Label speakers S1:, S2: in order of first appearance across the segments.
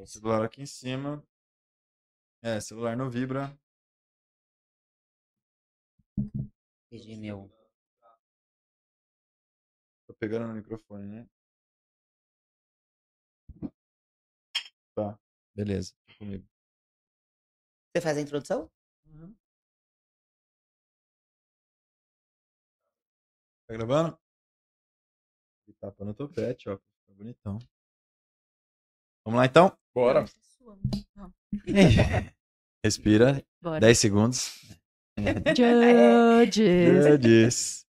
S1: o celular aqui em cima.
S2: É, celular não vibra. Pedi meu. Tô pegando no microfone, né? Tá, beleza. comigo. Você faz a introdução? Uhum. Tá gravando? E tapa no topete,
S1: ó. Tá bonitão. Vamos lá então? Bora. Respira. Bora. 10 segundos. Judges. Judges.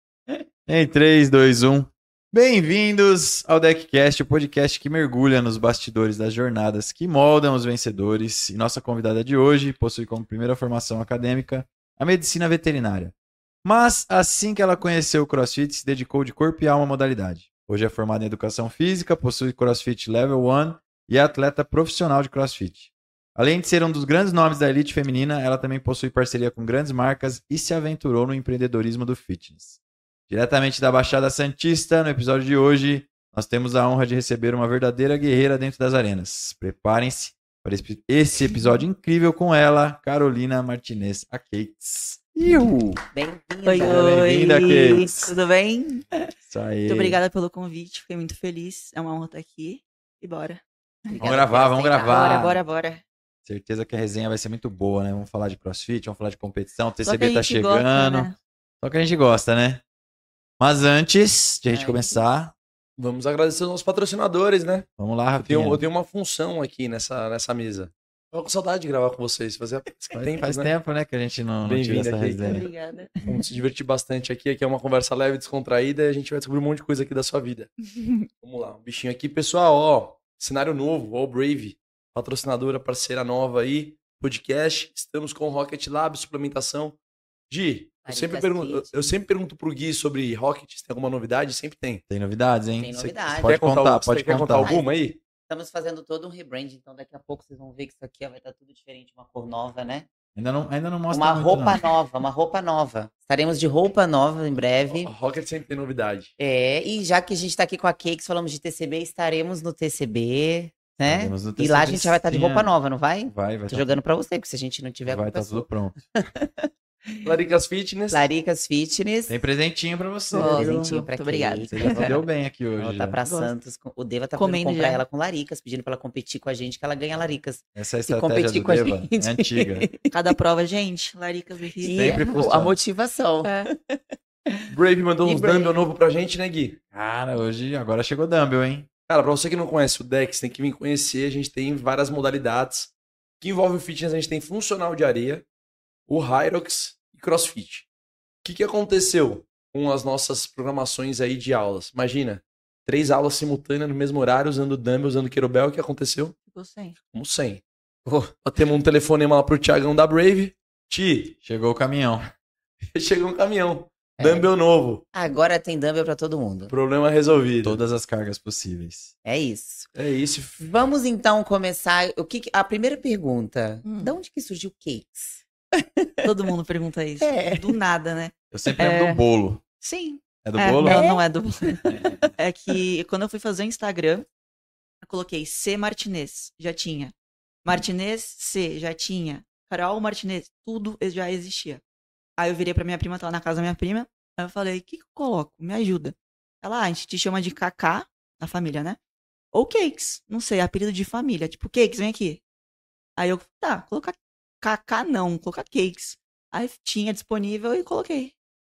S1: Em 3, 2, 1. Bem-vindos ao Deckcast, o podcast que mergulha nos bastidores das jornadas que moldam os vencedores. E nossa convidada de hoje possui como primeira formação acadêmica a medicina veterinária. Mas assim que ela conheceu o CrossFit, se dedicou de corpo e alma à modalidade. Hoje é formada em educação física, possui CrossFit Level 1 e é atleta profissional de crossfit. Além de ser um dos grandes nomes da elite feminina, ela também possui parceria com grandes marcas e se aventurou no empreendedorismo do fitness. Diretamente da Baixada Santista, no episódio de hoje, nós temos a honra de receber uma verdadeira guerreira dentro das arenas. Preparem-se para esse episódio incrível com ela, Carolina Martinez Acates. Bem-vinda! Bem-vinda, Tudo bem? Isso aí. Muito obrigada
S2: pelo convite, fiquei muito feliz. É uma honra estar aqui. E bora. Obrigada, vamos gravar, vamos gravar. Bora, bora, bora.
S1: Certeza que a resenha vai ser muito boa, né? Vamos falar de crossfit, vamos falar de competição, o TCB tá chegando. Gosta, né? Só que a gente gosta, né? Mas antes de a gente é. começar.
S3: Vamos agradecer os nossos patrocinadores, né?
S1: Vamos lá, Rafinha. Eu tenho, eu
S3: tenho uma função aqui nessa, nessa mesa. tô com saudade de gravar com vocês. Fazia faz tempo, faz né? tempo, né? Que
S1: a gente não, não tira essa aqui. resenha. Obrigada. Vamos
S3: se divertir bastante aqui. Aqui é uma conversa leve, descontraída. E a gente vai descobrir um monte de coisa aqui da sua vida. Vamos lá, um bichinho aqui. Pessoal, ó cenário novo, All Brave, patrocinadora, parceira nova aí, podcast. Estamos com Rocket Lab, suplementação. Gi, eu sempre, pergunto, eu sempre pergunto pro Gui sobre Rocket, se tem alguma novidade, sempre tem. Tem novidades, hein? Tem novidades. pode contar, contar pode contar. contar alguma aí?
S4: Estamos fazendo todo um rebrand, então daqui a pouco vocês vão ver que isso aqui vai estar tudo diferente, uma cor nova, né? Ainda não, ainda não mostra Uma muito, roupa não. nova, uma roupa nova. Estaremos de roupa nova em breve. O Rocket sempre tem novidade. É, e já que a gente está aqui com a Cakes, falamos de TCB, estaremos no TCB, né? Estaremos no TCB. E lá a gente já vai estar tá de roupa nova, não vai? Vai, vai. Tô tá jogando para você, porque se a gente não tiver... Vai estar tá tudo pronto. Laricas Fitness. Laricas Fitness. Tem presentinho
S1: pra você. Oh, presentinho pra Muito obrigada. Você já deu bem aqui hoje. Ela tá né? pra Gosto. Santos.
S4: O Deva tá Comendo comprar já. ela com Laricas, pedindo pra ela competir com a gente, que ela ganha Laricas. Essa é a estratégia do Deva é gente. é antiga.
S2: Cada prova, gente, Laricas e
S4: Sempre A
S1: motivação. É. Brave mandou um uns Brave. dumbbell novo pra gente, né, Gui? Cara, hoje, agora chegou dumbbell,
S3: hein? Cara, pra você que não conhece o Dex, tem que vir conhecer. A gente tem várias modalidades que envolvem o fitness. A gente tem funcional de areia, o Hyrox e CrossFit. O que, que aconteceu com as nossas programações aí de aulas? Imagina, três aulas simultâneas no mesmo horário, usando dumbbell, usando querobel, o que aconteceu? Ficou sem. Ficamos sem. Oh, batemos um telefonema lá pro Thiagão da Brave. Ti. Chegou o caminhão. Chegou um caminhão. É. Dumbbell novo.
S4: Agora tem dumbbell para todo mundo.
S3: Problema resolvido. Todas as cargas possíveis. É isso. É isso.
S4: Vamos então começar. O que, que... a primeira pergunta.
S2: Hum. De onde que surgiu o Cakes? Todo mundo pergunta isso. É. Do nada, né? Eu sempre lembro é... do
S3: bolo. Sim. É do é, bolo? Não, não é
S2: do bolo. é que quando eu fui fazer o Instagram, eu coloquei C Martinez, já tinha. Martinez C, já tinha. Carol Martinez, tudo já existia. Aí eu virei pra minha prima, tava tá na casa da minha prima. Aí eu falei, o que, que eu coloco? Me ajuda. Ela, ah, a gente te chama de Kaká, na família, né? Ou Cakes, não sei, apelido de família. Tipo, Cakes, vem aqui. Aí eu, tá, colocar cacá não, colocar Cakes. Aí tinha disponível e coloquei.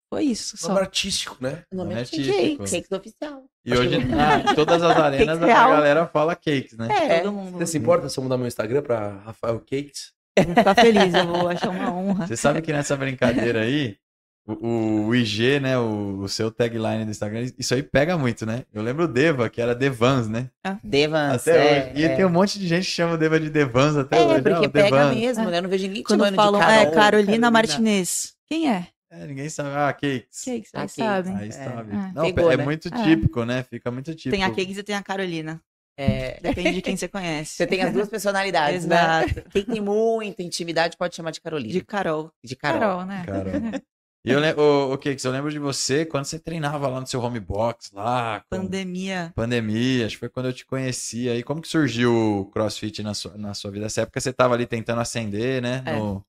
S2: Foi isso.
S4: Só. Nome
S3: artístico, né? O nome é artístico. Cakes, cakes
S2: oficial.
S4: E Acho
S3: hoje ah, em todas as arenas a galera fala cakes, né? É, é, todo mundo. Você se importa se eu mudar meu Instagram pra Rafael Cakes? Vou ficar feliz, eu vou achar uma honra. Você sabe
S1: que nessa brincadeira aí, o, o, IG, né? O, o, seu tagline do Instagram, isso aí pega muito, né? Eu lembro o Deva, que era Devans, né?
S2: Ah, Devans.
S4: Até é, hoje. E é. tem um
S1: monte de gente que chama o Deva de Devans até é, hoje. Porque ah, pega Devans. mesmo, né? Eu não vejo ninguém Quando chamando falam, de é, Carol, é, Carolina, Carolina
S2: Martinez. Quem é?
S1: É, ninguém sabe. Ah, cakes. Cakes, ah, sabe. Aí é. sabe. É. Não, Pegou, é né? muito é. típico, né? Fica muito típico. Tem a cakes
S2: e tem a Carolina.
S1: É... Depende de quem
S4: você conhece. Você tem as duas personalidades, né? Exato. né? Quem tem muita intimidade pode chamar de Carolina. De Carol.
S1: De Carol. Carol né? Carol. E eu lembro, o, o que eu lembro de você quando você treinava lá no seu home box lá. Com...
S2: Pandemia.
S1: Pandemia, acho que foi quando eu te conheci. Aí como que surgiu o CrossFit na sua, na sua vida? Nessa época você estava ali tentando acender, né? É.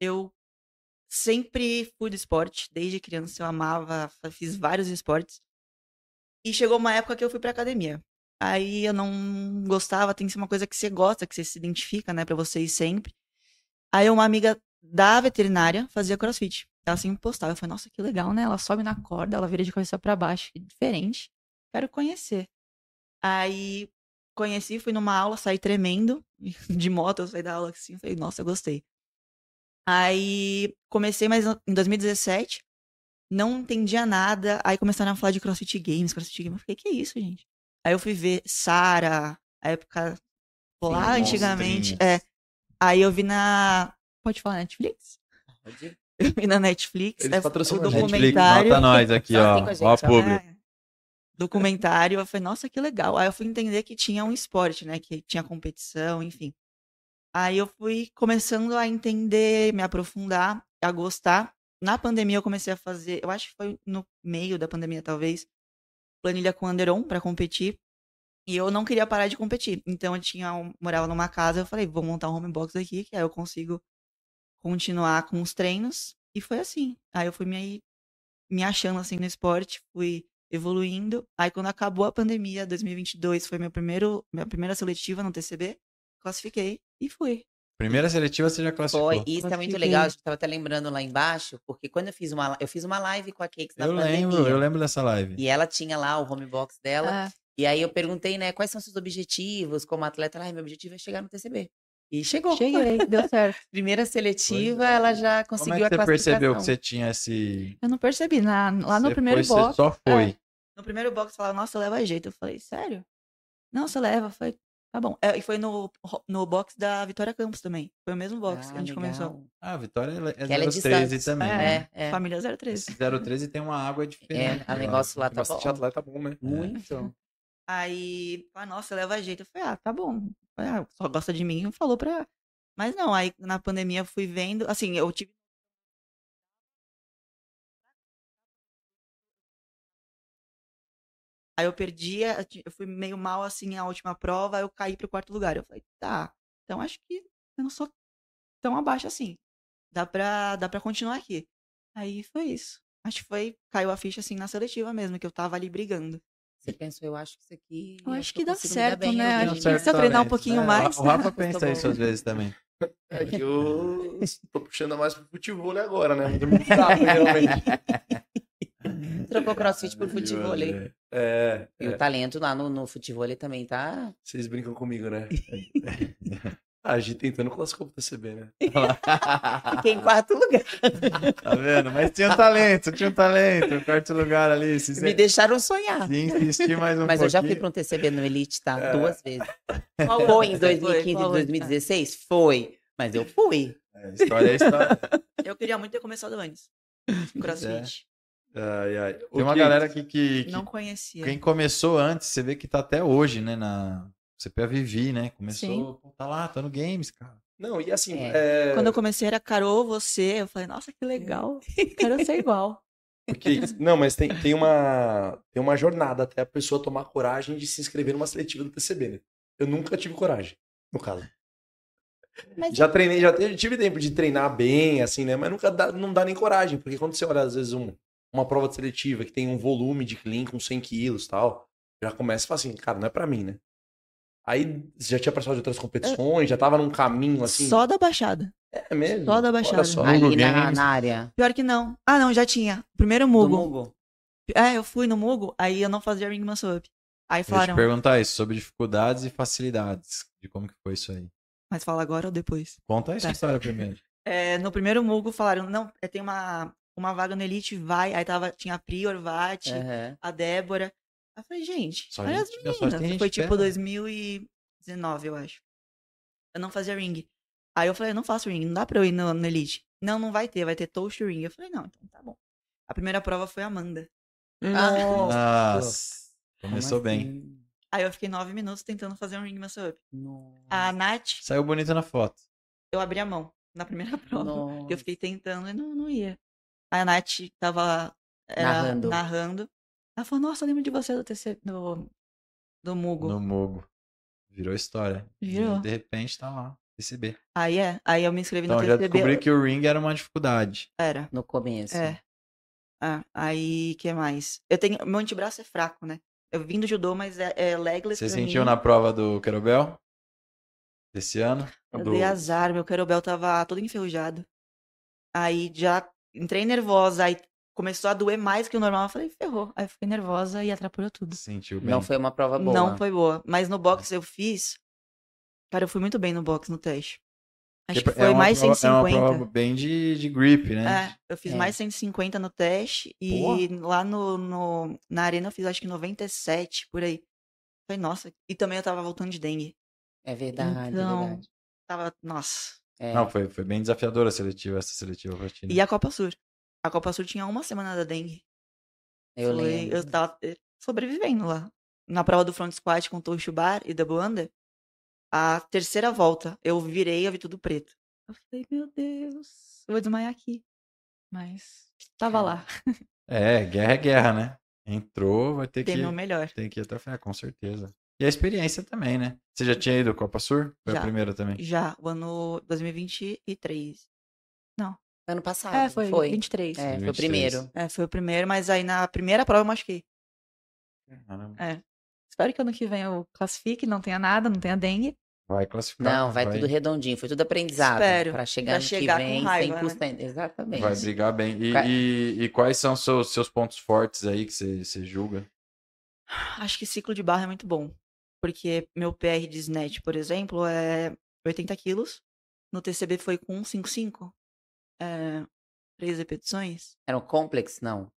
S2: Eu sempre fui do esporte, desde criança eu amava, fiz vários esportes. E chegou uma época que eu fui pra academia. Aí eu não gostava, tem que ser uma coisa que você gosta, que você se identifica, né, para você ir sempre. Aí uma amiga da veterinária fazia crossfit. Ela sempre postava. Eu falei, nossa, que legal, né? Ela sobe na corda, ela vira de cabeça para baixo. Diferente. Quero conhecer. Aí conheci, fui numa aula, saí tremendo. De moto, eu saí da aula assim. Falei, nossa, eu gostei. Aí comecei mais em 2017. Não entendia nada. Aí começaram a falar de CrossFit Games, CrossFit Games. Eu fiquei, que é isso, gente? Aí eu fui ver Sara, a época lá antigamente. é. Aí eu vi na. Pode falar Netflix? Pode. Eu vi na Netflix. Eles é, o documentário. Nota nós aqui, ó. ó, público. documentário. Eu falei, nossa, que legal. Aí eu fui entender que tinha um esporte, né? Que tinha competição, enfim. Aí eu fui começando a entender, me aprofundar, a gostar. Na pandemia eu comecei a fazer, eu acho que foi no meio da pandemia talvez, planilha com Anderon para competir. E eu não queria parar de competir. Então eu tinha um, morava numa casa, eu falei, vou montar um home box aqui, que aí eu consigo continuar com os treinos. E foi assim. Aí eu fui me, me achando assim no esporte, fui evoluindo. Aí quando acabou a pandemia, 2022 foi meu primeiro, minha primeira seletiva no TCB, classifiquei e fui.
S1: Primeira seletiva você já classificou. Foi, isso é muito legal, eu
S4: tava até lembrando lá embaixo, porque quando eu fiz uma eu fiz uma live com a Cakes na eu pandemia. Eu lembro, eu
S1: lembro dessa live.
S4: E ela tinha lá o home box dela. Ah. E aí eu perguntei, né, quais são seus objetivos como atleta? Ela, ah, meu objetivo é chegar no TCB. E chegou. Cheguei,
S2: deu certo. Primeira seletiva, é. ela já
S4: conseguiu Como é que você percebeu que você
S1: tinha esse. Eu
S2: não percebi. Na, lá você no primeiro foi, box. só é. foi. É, no primeiro box falaram, nossa, leva jeito. Eu falei, sério? Não, você leva. Foi, tá bom. É, e foi no, no box da Vitória Campos também. Foi o mesmo box ah, que a ah, gente legal. começou.
S1: Ah, a Vitória é, é, é 013 também. É, né? É. Família 013. 013 tem uma água é, diferente. É, o negócio lá tá bom. lá tá bom, né? Muito. Então.
S2: Aí, ah, nossa, leva jeito. Eu falei, ah, tá bom. Ah, só gosta de mim, não falou pra. Mas não, aí na pandemia eu fui vendo, assim, eu tive. Aí eu perdi, eu fui meio mal assim a última prova, aí eu caí pro quarto lugar. Eu falei, tá, então acho que eu não sou tão abaixo assim. Dá pra, dá pra continuar aqui. Aí foi isso. Acho que foi, caiu a ficha assim na seletiva mesmo, que eu tava ali brigando. Você pensou, eu acho que isso aqui. Eu acho que
S1: dá certo, né? A gente tem que se treinar um pouquinho é, mais. O Rafa né? pensa isso às vezes também.
S3: É que eu tô puxando mais pro futebol agora, né? Muito realmente. Trocou crossfit por futebol. É, é, e o é. talento lá no, no futebol também tá. Vocês brincam comigo, né? Ah, a gente tentando classificar pro
S1: TCB, né? Fiquei
S4: em quarto lugar.
S1: tá vendo? Mas tinha um talento, tinha um talento. quarto lugar ali. Se Me deixaram sonhar. Sim, insisti mais um Mas pouquinho. eu já fui para
S4: um TCB no Elite, tá? É. Duas vezes.
S2: Qual foi em 2015 e 2016?
S4: Foi.
S1: Mas eu fui. É, história é história.
S2: eu queria muito ter começado antes.
S1: Crossfit. É. Ai, ai. Tem uma que... galera que, que, que, Não conhecia. Quem começou antes, você vê que tá até hoje, né? Na você a Vivi, né? Começou, Sim. tá lá, tá no games, cara. Não, e
S3: assim. É. É... Quando eu
S2: comecei era Carol, você, eu falei, nossa, que é. legal.
S3: Quero ser igual. Porque, não, mas tem, tem, uma, tem uma jornada até a pessoa tomar coragem de se inscrever numa seletiva do TCB, né? Eu nunca tive coragem, no caso. Mas... Já treinei, já tive tempo de treinar bem, assim, né? Mas nunca dá, não dá nem coragem, porque quando você olha, às vezes, um, uma prova seletiva que tem um volume de clean com 100 quilos tal, já começa a falar assim, cara, não é pra mim, né? Aí já tinha participado de outras é. competições, já tava num caminho assim. Só da
S2: Baixada. É mesmo? Só da Baixada.
S3: Só.
S4: Ali na, na,
S3: área.
S2: Pior que não. Ah, não, já tinha. Primeiro Mugo. Mugo. É, eu fui no Mugo, aí eu não fazia Ringman Sub. Aí falaram. Eu te
S1: perguntar isso, sobre dificuldades e facilidades. De como que foi isso aí.
S2: Mas fala agora ou depois?
S1: Conta essa tá. história primeiro.
S2: É, no primeiro Mugo falaram, não, é, tem uma, uma vaga no Elite, vai. Aí tava, tinha a Prior, Vati, uhum. a Débora. Eu falei, gente, só olha gente, as meninas. Foi tipo 2019, eu acho. Eu não fazia ring. Aí eu falei, eu não faço ring, não dá pra eu ir no, no Elite. Não, não vai ter, vai ter toast ring. Eu falei, não, então tá bom. A primeira prova foi a Amanda. Ah! Nossa. Nossa. Começou bem. Assim? Aí eu fiquei nove minutos tentando fazer um ring muscle up. Nossa. A Nath.
S1: Saiu bonita na foto. Eu
S2: abri a mão na primeira prova. Nossa. Eu fiquei tentando e não, não ia. Aí a Nath tava era, narrando. narrando. Ela falou, nossa, eu lembro de você do TC, do, do Mugo.
S1: Do Mugo. Virou história. Virou. E de repente tá lá, TCB.
S2: Aí é, aí eu me inscrevi então, no TCB. Então já descobri que
S1: o ring era uma dificuldade. Era. No começo. É.
S2: Ah, aí, que mais? Eu tenho, meu antebraço é fraco, né? Eu vim do judô, mas é, é legless Você sentiu mim. na
S1: prova do Querobel? Desse ano? Eu do... dei
S2: azar, meu Querobel tava todo enferrujado. Aí já entrei nervosa, aí começou a doer mais que o normal. Eu falei, ferrou. Aí eu fiquei nervosa e atrapalhou tudo.
S1: Sentiu bem. Não foi uma
S2: prova boa. Não foi boa. Mas no box eu fiz. Cara, eu fui muito bem no box no teste. Acho tipo, que foi é uma, mais 150. É uma prova
S1: bem de, de grip, né?
S2: É, eu fiz é. mais 150 no teste e Porra. lá no, no, na arena eu fiz acho que 97 por aí. Foi nossa. E também eu tava voltando de dengue. É verdade, é então, é verdade. Tava, nossa. É. Não,
S1: foi, foi bem desafiadora a seletiva, essa seletiva partida. E né? a
S2: Copa Sur. A Copa Sul tinha uma semana da dengue. Eu Foi, lembro. Eu tava eh, sobrevivendo lá. Na prova do front squat com o Touchubar e da Under. a terceira volta, eu virei eu vi tudo preto. Eu falei, meu Deus, eu vou desmaiar aqui. Mas tava lá.
S1: É, guerra é guerra, né? Entrou, vai ter Tem que. Tem o melhor. Tem que ir até o com certeza. E a experiência também, né? Você já tinha ido Copa Sur? Foi já, a primeira também?
S2: Já, o ano 2023. Não, Ano passado. É, foi, foi. 23. É, 23. foi o primeiro. É, foi o primeiro, mas aí na primeira prova eu machuquei. Caramba. É. Espero que ano que vem eu classifique, não tenha nada, não tenha dengue.
S1: Vai classificar. Não, vai, vai. tudo
S2: redondinho, foi tudo aprendizado. Espero. Pra chegar pra no chegar que vem, sem custo. Né? Exatamente. Vai
S1: brigar bem. E, e, e quais são seus, seus pontos fortes aí que você julga?
S2: Acho que ciclo de barra é muito bom. Porque meu PR de SNET, por exemplo, é 80 quilos. No TCB foi com 155 é, três repetições?
S4: Era um complex, não?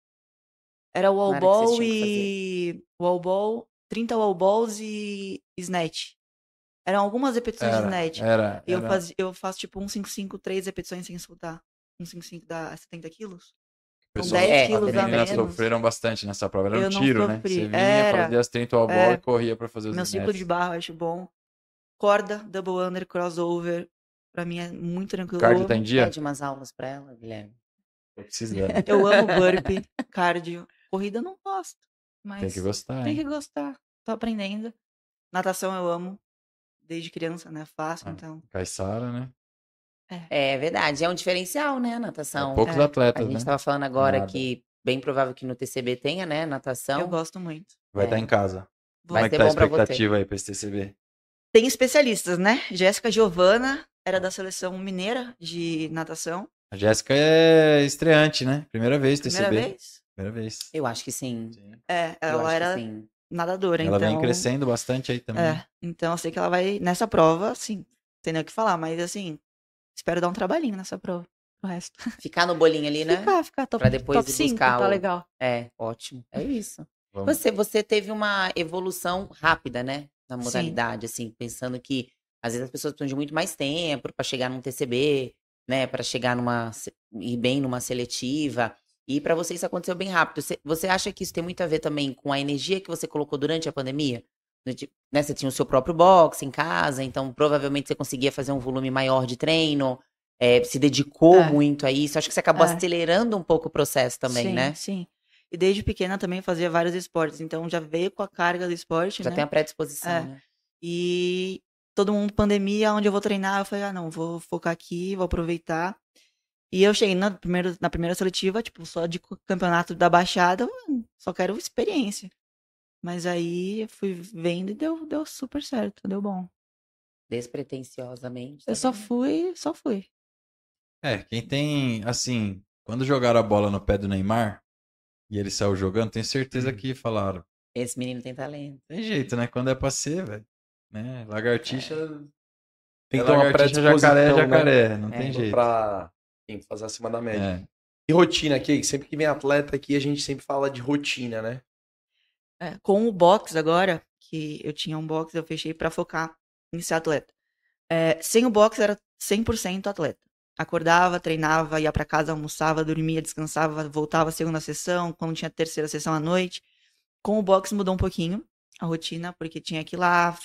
S2: Era o all ball e. Wall ball, 30 wall balls e snatch. Eram algumas repetições era, de snatch. Era, eu, era. Faz, eu faço tipo 155, 3 repetições sem soltar. 155 dá 70 quilos? Então, Pessoas, com 10 é, quilos a menos. sofreram
S1: bastante nessa prova. Era eu um tiro, né? Você vinha, era, fazia as 30 ao bola é, e corria pra fazer os Meu ciclo de
S2: barro eu acho bom. Corda, double under, crossover, Pra mim é muito tranquilo. Cardio tá em dia? Pede umas aulas pra ela, Guilherme.
S1: Tô precisando. Eu amo burpee,
S2: cardio. Corrida não gosto. Mas tem que gostar. Tem hein? que gostar. Tô aprendendo. Natação eu amo. Desde criança, né? Fácil ah, então.
S1: Caissara, né?
S2: É. é verdade. É um diferencial, né? É, natação.
S1: É poucos é. atletas, né? A gente né? tava falando agora Nada.
S2: que
S4: bem provável que no TCB tenha, né? Natação. Eu gosto muito. Vai estar tá é. tá em casa. Vai Como é que tá a expectativa
S1: aí pra esse TCB?
S2: Tem especialistas, né? Jéssica Giovana era da seleção mineira de natação.
S1: A Jéssica é estreante, né? Primeira vez do Primeira vez? Primeira vez.
S4: Eu acho que sim.
S1: sim.
S2: É, ela era sim. nadadora, ela então... vem crescendo
S1: bastante aí também. É,
S2: então eu sei que ela vai, nessa prova, sim. tem nem o que falar, mas assim, espero dar um trabalhinho nessa prova. O resto. Ficar no bolinho ali, né? Ficar, ficar. Top,
S4: pra depois top ir buscar. Tá o... legal. É, ótimo. É isso. Você, você teve uma evolução rápida, né? Na modalidade, Sim. assim, pensando que às vezes as pessoas precisam de muito mais tempo para chegar num TCB, né? Para chegar numa. ir bem numa seletiva. E para você isso aconteceu bem rápido. Você, acha que isso tem muito a ver também com a energia que você colocou durante a pandemia? Né, você tinha o seu próprio box em casa, então provavelmente você conseguia fazer um volume maior de treino, é, se
S2: dedicou é. muito a isso. Acho que você acabou é. acelerando um pouco o processo também, sim, né? Sim. E desde pequena também fazia vários esportes, então já veio com a carga do esporte. Já né? tem a predisposição. É. Né? E todo mundo pandemia, onde eu vou treinar? Eu falei, ah, não, vou focar aqui, vou aproveitar. E eu cheguei na primeira, na primeira seletiva, tipo, só de campeonato da Baixada, hum, só quero experiência. Mas aí fui vendo e deu, deu super certo, deu bom.
S4: Despretensiosamente.
S2: eu só fui, só
S4: fui.
S1: É, quem tem, assim, quando jogaram a bola no pé do Neymar e ele saiu jogando, tenho certeza hum. que falaram.
S4: Esse menino tem talento.
S1: Tem jeito, né? Quando é pra ser, velho. Né? Lagartixa. É. É tem que é tomar né? Jacaré, jacaré, né? não é, tem jeito. Pra
S3: tem que fazer acima da média. E rotina aqui, sempre que vem atleta aqui, a gente sempre fala de rotina, né?
S2: É, com o box agora, que eu tinha um box, eu fechei para focar em ser atleta. É, sem o box era 100% atleta. Acordava, treinava, ia para casa, almoçava, dormia, descansava, voltava à segunda sessão, quando tinha terceira sessão à noite. Com o box mudou um pouquinho a rotina, porque tinha que ir lá,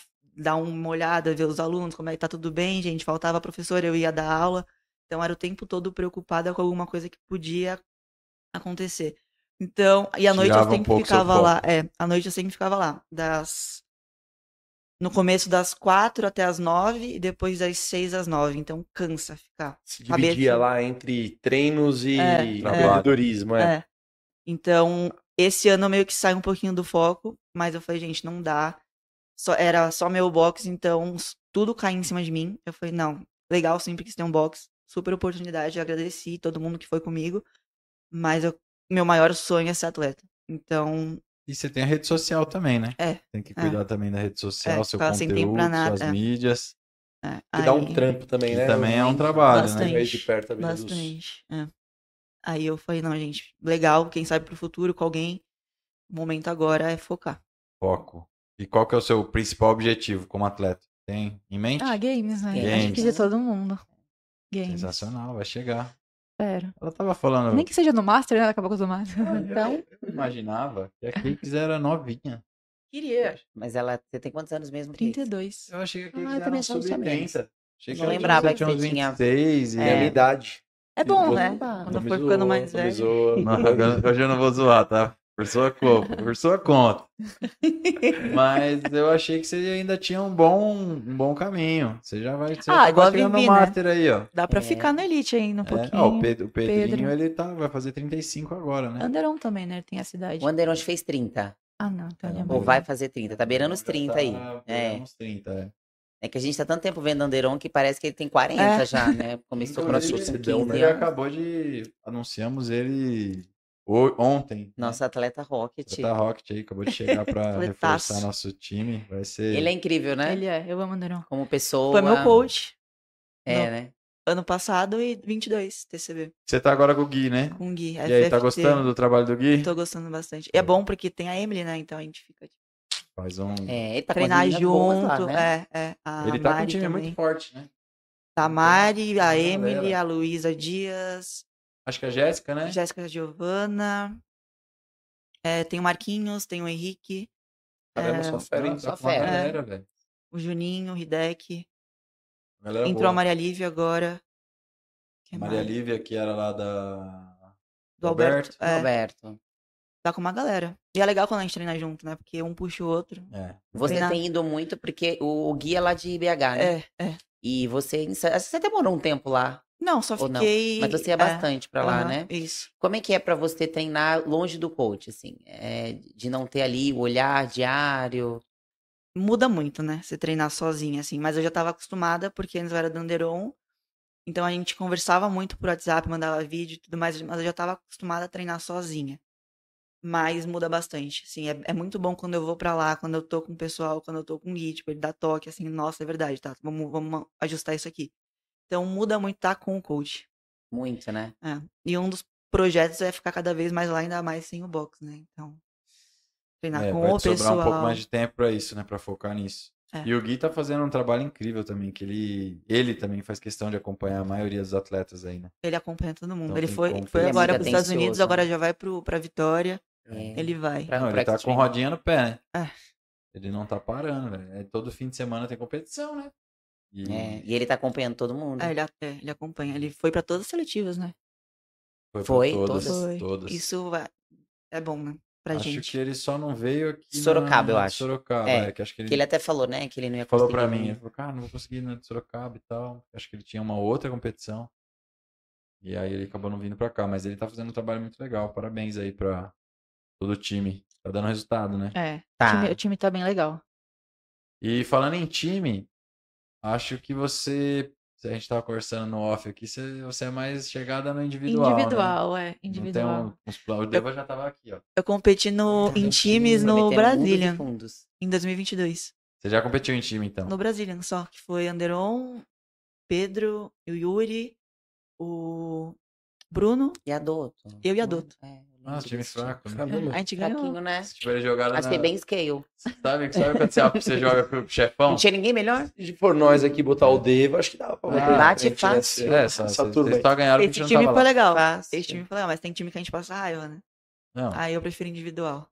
S2: dar uma olhada, ver os alunos, como é que tá tudo bem, gente. Faltava professor, eu ia dar aula. Então era o tempo todo preocupada com alguma coisa que podia acontecer. Então, e à noite Tirava eu sempre um ficava lá. Foco. É, à noite eu sempre ficava lá. Das. No começo das quatro até as nove e depois das seis às nove. Então cansa ficar. Se dividia
S3: cabeça. lá entre treinos e é, é. empreendedorismo, é. É. é.
S2: Então, esse ano eu meio que sai um pouquinho do foco, mas eu falei, gente, não dá só, era só meu box, então tudo caía em cima de mim. Eu falei, não, legal sempre que você tem um box, super oportunidade, eu agradeci todo mundo que foi comigo, mas eu, meu maior sonho é ser atleta. Então.
S1: E você tem a rede social também, né? É. Tem que é. cuidar é, também da rede é, social, é, seu conteúdo, nada, suas é. mídias. É, que dá um trampo também, né? também é um trabalho, né? bastante, né? De perto, bastante.
S2: Dos... É. Aí eu falei, não, gente, legal, quem sabe pro futuro com alguém. O momento agora é focar.
S1: Foco. E qual que é o seu principal objetivo como atleta? Tem em mente? Ah, games, né? Games. Acho que de
S2: todo mundo. Games.
S1: Sensacional, vai chegar. Espero. Ela tava falando. Nem que
S2: seja no Master, né? Ela acabou com o Master. Ah, então... Eu,
S1: eu, imaginava que a Cakes era novinha. Queria. Mas ela você tem
S4: quantos anos mesmo?
S2: 32. Eu achei que a Cakes
S4: ah, era uma 30.
S1: Achei que não lembrava que você tinha. 26 e é. a idade. É bom, né? Quando for ficando mais velho. Hoje eu não vou zoar, tá? Por sua conta, por sua conta. Mas eu achei que você ainda tinha um bom, um bom caminho. Você já vai você ah, igual tá igual a Vivi, né? aí, ó. Dá pra é. ficar na
S2: elite ainda um é. pouquinho. Ah, o, Pedro, o Pedrinho, Pedro.
S1: ele tá, vai fazer 35 agora, né?
S2: Anderon também, né? tem a cidade.
S4: O Anderon fez 30. Ah,
S2: não. Então é Ou
S4: vai fazer 30. Tá beirando os 30 tá aí. É. Beirando os 30, é. É que a gente tá tanto tempo vendo Anderon que parece que ele tem 40 é. já, né? Começou então, o próximo. Ele,
S1: acabou de. Anunciamos ele o, ontem. Né? Nosso
S4: atleta Rocket. Atleta Rocket aí, acabou de chegar para reforçar
S1: nosso time. Vai ser... Ele é
S2: incrível, né? Ele é, eu amo o Neron. Como pessoa. Foi meu coach. É, no... né? Ano passado e 22, TCB.
S1: Você tá agora com o Gui, né? Com o Gui. E aí, é tá gostando do trabalho do Gui? Tô gostando bastante.
S2: é bom porque tem a Emily, né? Então a gente fica
S1: tipo, Faz um. É, ele tá treinar junto. né? é, é, ele Mari tá com um time também. muito
S2: forte, né? Tamari, tá a, então, a Emily, a Luísa Dias, Acho que é a Jéssica, né? Jéssica Giovana. É, tem o Marquinhos, tem o Henrique.
S1: Caramba, é, só fera, hein? Só fera. Galera, velho.
S2: O Juninho, o Hidek.
S1: Galera Entrou boa. a Maria
S2: Lívia agora.
S1: Que Maria mais? Lívia, que era lá da. Do, do Alberto. Alberto. É. Alberto.
S2: Tá com uma galera. E é legal quando a gente treina junto, né? Porque um puxa o outro.
S1: É. Você tem
S2: ido muito, porque
S4: o, Gui guia é lá de BH, né? É, é. E você, você demorou um tempo lá
S2: não, só fiquei. Não? Mas você ia é, bastante para lá, né?
S4: Isso. Como é que é para você treinar longe do coach, assim, é, de não ter ali o olhar diário? Muda
S2: muito, né? Se treinar sozinha, assim. Mas eu já estava acostumada porque antes eu era danderon, então a gente conversava muito por WhatsApp, mandava vídeo, e tudo mais. Mas eu já estava acostumada a treinar sozinha. Mas muda bastante, assim. É, é muito bom quando eu vou para lá, quando eu tô com o pessoal, quando eu tô com o guia, tipo, ele dá toque, assim, nossa, é verdade, tá? Vamos, vamos ajustar isso aqui então muda muito estar tá com o coach. Muito, né? É. E um dos projetos é ficar cada vez mais lá, ainda mais sem o box, né? Então, treinar é, com vai o pessoal. sobrar um pouco mais de
S1: tempo para isso, né? Para focar nisso. É. E o Gui tá fazendo um trabalho incrível também, que ele, ele também faz questão de acompanhar a maioria dos atletas aí, né? Ele acompanha todo mundo. Então, ele foi, foi ele é agora é para os Estados Unidos, né? agora
S2: já vai pro, pra Vitória. Né? É. Ele vai. Não, ele tá com rodinha no pé, né?
S1: É. Ele não tá parando, velho. É, todo fim de semana tem competição, né? É, e... É, e ele tá acompanhando todo mundo.
S2: É, ele, é, ele acompanha. Ele foi para todas as seletivas, né? Foi, foi todas, todas. todas. Isso
S1: é bom, né? Pra acho gente. que ele só não veio aqui. Sorocaba, na... eu acho. Sorocaba, é. é que acho que ele... que ele... até falou, né? Que ele não ia falou conseguir. Falou pra mim, ele falou, cara, ah, não vou conseguir na né, de Sorocaba e tal. Acho que ele tinha uma outra competição. E aí ele acabou não vindo pra cá. Mas ele tá fazendo um trabalho muito legal. Parabéns aí pra todo o time. Tá dando resultado, né?
S2: É. Tá. O, time, o time tá bem legal.
S1: E falando em time, Acho que você, se a gente tava tá conversando no off aqui, você, você é mais chegada no individual. Né? Individual, né? é. Então, individual. Um, o Deva já tava aqui, ó.
S2: Eu competi no, em times no Brasília. Em 2022.
S1: Você já competiu em time, então? No
S2: Brasília, só. Que foi Anderon, Pedro, o Yuri, o Bruno. E a Doto. Eu e a Doto. É,
S1: nossa, time é
S3: fraco. Né?
S4: A gente ganhou. né? Se
S3: tiver jogado Acho na... bem
S4: scale.
S1: Sabe, sabe quando você, você joga pro chefão?
S3: Não tinha ninguém melhor? Se for nós aqui botar o eu acho que dá pra ah, Bate né? fácil. É, essa, essa turma. Vocês só ganharam Esse time foi legal.
S2: Fácil. Esse time foi legal, mas tem time que a gente passa raiva, né? Não. Aí ah, eu prefiro individual.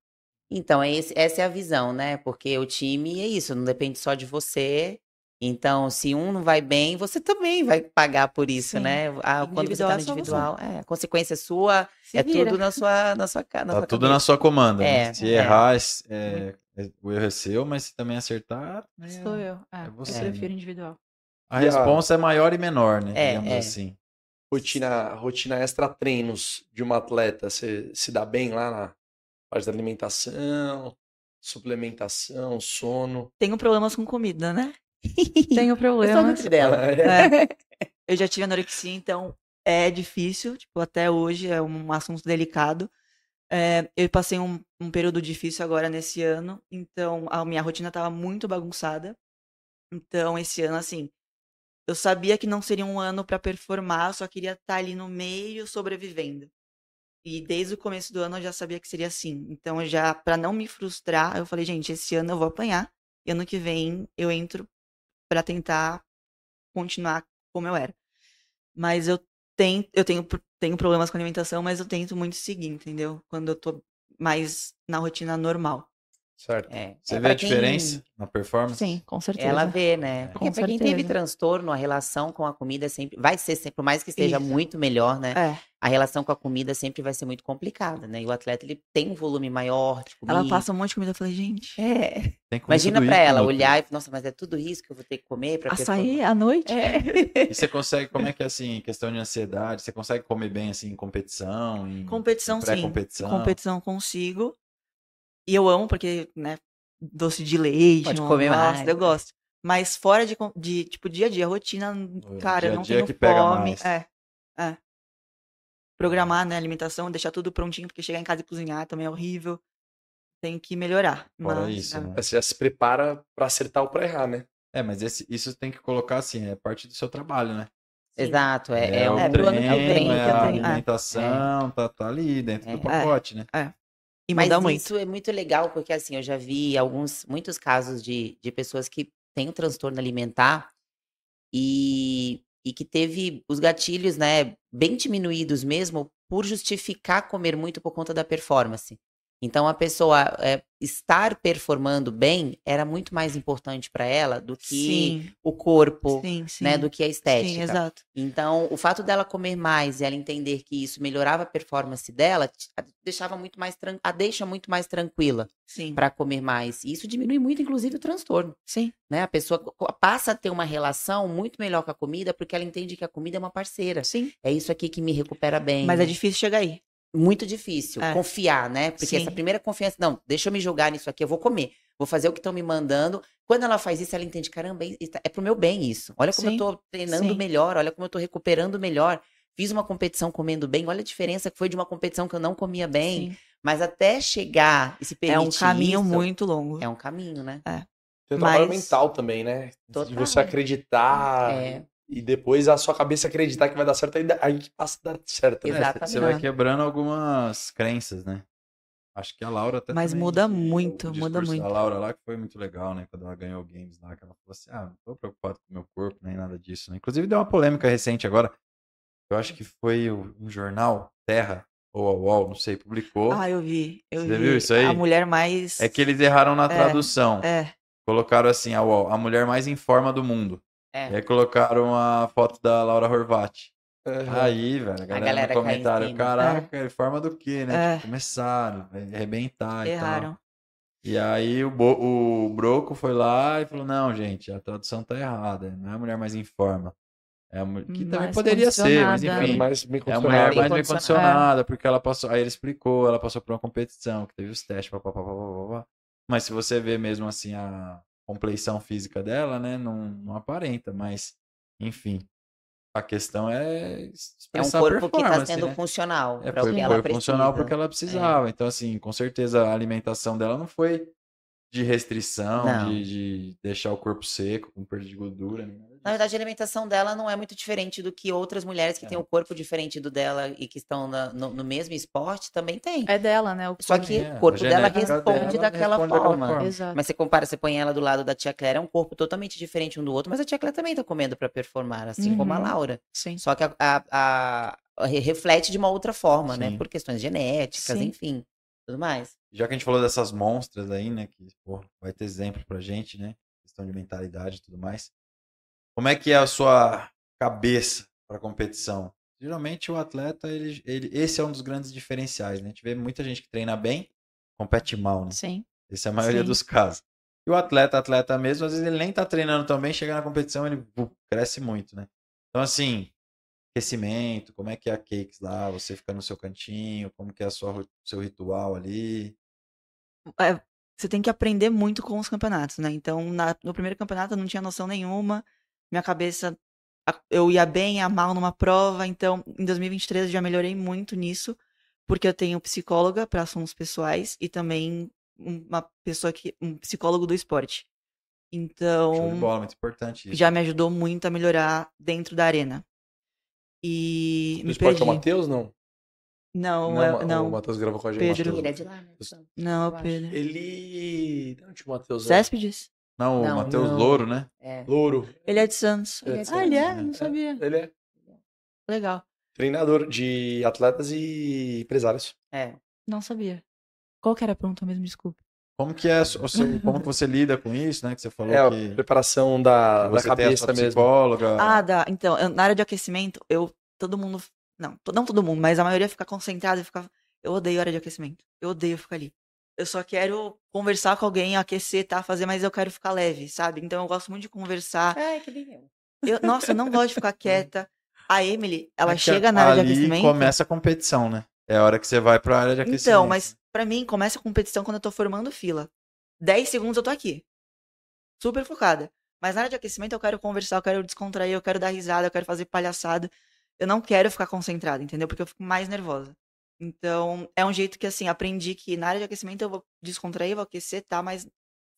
S4: Então, é esse, essa é a visão, né? Porque o time é isso, não depende só de você. Então, se um não vai bem, você também vai pagar por isso, Sim. né? A, ah, quando você tá no é individual, é, a consequência é sua se é vira. tudo na sua na sua, na tá tudo na sua comanda. Né? É, né? Se é. errar,
S1: é, o erro é seu, mas se também acertar, né,
S2: sou eu. é você. Eu né? prefiro individual.
S1: A resposta é maior e menor, né? Digamos
S3: assim. Rotina, rotina extra treinos de uma atleta, você se dá bem lá na parte da alimentação, suplementação, sono. Tenho
S2: problemas com comida, né? Tenho problema. Eu sou dela.
S3: É. Eu já tive
S2: anorexia, então é difícil. Tipo, até hoje é um assunto delicado. É, eu passei um, um, período difícil agora nesse ano, então a minha rotina estava muito bagunçada. Então, esse ano, assim, eu sabia que não seria um ano para performar, só queria estar tá ali no meio sobrevivendo. E desde o começo do ano eu já sabia que seria assim. Então, já para não me frustrar, eu falei, gente, esse ano eu vou apanhar, e ano que vem eu entro para tentar continuar como eu era. Mas eu tenho, eu tenho, tenho problemas com alimentação, mas eu tento muito seguir, entendeu? Quando eu tô mais na rotina normal.
S1: Certo. É. Você é vê a quem... diferença na performance? Sim, com certeza. Ela vê, né? É. Porque para quem teve
S4: transtorno, a relação com a comida sempre vai ser sempre, por mais que esteja Isso. muito melhor, né? É. A relação com a comida sempre vai ser muito complicada, né? E o atleta ele tem um volume maior de comida. Ela passa
S2: um monte de comida, eu falei, gente. É. Imagina para ela né?
S4: olhar e nossa, mas é tudo isso que eu vou ter que comer para sair
S2: à noite. É.
S1: E você consegue, como é que é assim, questão de ansiedade, você consegue comer bem assim em competição, em competição, em sim. Competição, competição
S2: consigo. E eu amo, porque, né, doce de leite, Pode não comer gosto, mais. eu né? gosto. Mas fora de, de, tipo, dia a dia, rotina, cara, dia eu não dia é tenho que fome. É, é. Programar, né, alimentação, deixar tudo prontinho, porque chegar em casa e cozinhar também é horrível. Tem que melhorar. Fora mas, isso, é. Né?
S1: Você já se prepara para acertar ou para errar, né? É, mas esse, isso tem que colocar assim, é parte do seu trabalho, né? Sim. Exato, é, é, é o é treino, treino, é a né? é. alimentação, é. Tá, tá ali dentro do pacote, né? É. E Mas muito. isso
S4: é muito legal, porque assim, eu já vi alguns, muitos casos de, de pessoas que têm um transtorno alimentar e, e que teve os gatilhos, né, bem diminuídos mesmo por justificar comer muito por conta da performance. Então a pessoa é, estar performando bem era muito mais importante para ela do que sim. o corpo, sim, né, sim. né, do que a estética. exato. Então o fato dela comer mais e ela entender que isso melhorava a performance dela, a deixava muito mais a deixa muito mais tranquila para comer mais. E isso diminui muito, inclusive, o transtorno. Sim. Né? A pessoa passa a ter uma relação muito melhor com a comida porque ela entende que a comida é uma parceira. Sim. É isso aqui que me recupera bem. Mas é difícil chegar aí muito difícil é. confiar, né? Porque Sim. essa primeira confiança, não, deixa eu me julgar nisso aqui, eu vou comer, vou fazer o que estão me mandando. Quando ela faz isso, ela entende, caramba, tá, é pro meu bem isso. Olha como Sim. eu tô treinando Sim. melhor, olha como eu tô recuperando melhor. Fiz uma competição comendo bem, olha a diferença que foi de uma competição que eu não comia bem. Mas até chegar esse se É um caminho isso, muito
S2: longo. É um caminho, né? É.
S3: Tem um Mas... trabalho mental também, né? De você acreditar. É e depois a sua cabeça acreditar que vai dar certo, aí, aí que passa a dar certo. Né? Exatamente. Você vai
S1: quebrando algumas crenças, né? Acho que a Laura até. Mas muda muito, muda muito. A Laura lá que foi muito legal, né? Quando ela ganhou games lá, que ela falou assim: ah, não tô preocupado com o meu corpo, nem nada disso, né? Inclusive deu uma polêmica recente agora. Eu acho que foi um jornal, Terra, ou a UOL, não sei, publicou. Ah, eu
S2: vi. Eu Você vi. viu isso aí? A mulher mais.
S1: É que eles erraram na é, tradução. É. Colocaram assim, a UOL, a mulher mais em forma do mundo. É. E aí colocaram a foto da Laura Horvat.
S3: Uhum. Tá aí, velho, a galera, a galera no comentário, caraca,
S1: é. forma do que, né? Tipo, é. Tipo, começaram, arrebentar Erraram. e tal. E aí o, Bo, o Broco foi lá e falou, não, gente, a tradução tá errada, não é a mulher mais forma. É mulher, que mais também é poderia ser, mas enfim. Mais é a mulher mais bem é condicionada, porque ela passou. Aí ele explicou, ela passou por uma competição que teve os testes, papapá, papapá, papapá. Mas se você vê mesmo assim a, compleição física dela, né? Não, não aparenta, mas, enfim. A questão é É um corpo que está sendo né? funcional. É, foi um corpo funcional porque ela precisava. É. Então, assim, com certeza a alimentação dela não foi de restrição, de, de, deixar o corpo seco, com perda de gordura.
S4: Na verdade, a alimentação dela não é muito diferente do que outras mulheres que é. têm o um corpo diferente do dela e que estão na, no, no, mesmo esporte também
S2: tem. É dela, né? O Só que é, o corpo
S4: dela responde dela daquela responde forma. forma. Exato. Mas você compara, você põe ela do lado da Tia Claire, é um corpo totalmente diferente um do outro, mas a Tia Claire também está comendo para performar, assim uhum. como a uhum. Laura. Sim. Só que a, a, a reflete de uma outra forma, né, Sim. né? Por questões genéticas, Sim. enfim, tudo mais.
S1: Já que a gente falou dessas monstras aí, né? Que pô, vai ter exemplo pra gente, né? Questão de mentalidade e tudo mais. Como é que é a sua cabeça para competição? Geralmente o atleta, ele, ele, esse é um dos grandes diferenciais, né? A gente vê muita gente que treina bem, compete mal, né? Sim. Essa é a maioria Sim. dos casos. E o atleta, atleta mesmo, às vezes ele nem tá treinando também chega na competição, ele uh, cresce muito, né? Então, assim, aquecimento, como é que é a Cakes lá, você fica no seu cantinho, como que é o seu ritual ali?
S2: É, você tem que aprender muito com os campeonatos, né? Então, na, no primeiro campeonato eu não tinha noção nenhuma, minha cabeça, eu ia bem, ia mal numa prova, então em 2023 eu já melhorei muito nisso, porque eu tenho psicóloga para assuntos pessoais e também uma pessoa que, um psicólogo do esporte. Então, bola, muito
S1: importante isso. já me
S2: ajudou muito a melhorar dentro da arena.
S3: E. No esporte é o Matheus, não? Não, não, é eu, não. O Matheus grava com a gente. Pedro. Ele é de lá, né? É? Não, o Pedro. Ele. Não, tipo, o Matheus. Céspedes?
S1: Não, o Matheus Louro, né? É. Louro. Ele é de Santos. Ele é de Santos. Ah, ele é?
S3: Não é. sabia. ele é.
S2: Legal.
S1: Treinador de atletas e empresários.
S3: É.
S2: Não sabia. Qual que era a pergunta mesmo? Desculpa.
S1: Como que é o seu, uhum. como que você lida com isso, né? Que você falou é, que a preparação da, da cabeça mesmo. Psicóloga.
S2: Ah, dá. Então, eu, na área de aquecimento, eu todo mundo não, não todo mundo, mas a maioria fica concentrada e fica eu odeio área de aquecimento. Eu odeio ficar ali. Eu só quero conversar com alguém, aquecer, tá, fazer, mas eu quero ficar leve, sabe? Então eu gosto muito de conversar. Ai, que bem eu. nossa, eu não gosto de ficar é. quieta. A Emily, ela é chega na área
S1: de aquecimento. começa a competição, né? É a hora que você vai para a área de então, aquecimento. Então, mas
S2: né? Para mim, começa a competição quando eu tô formando fila. 10 segundos eu tô aqui. Super focada. Mas na área de aquecimento eu quero conversar, eu quero descontrair, eu quero dar risada, eu quero fazer palhaçada. Eu não quero ficar concentrada, entendeu? Porque eu fico mais nervosa. Então, é um jeito que, assim, aprendi que na área de aquecimento eu vou descontrair, vou aquecer, tá? Mas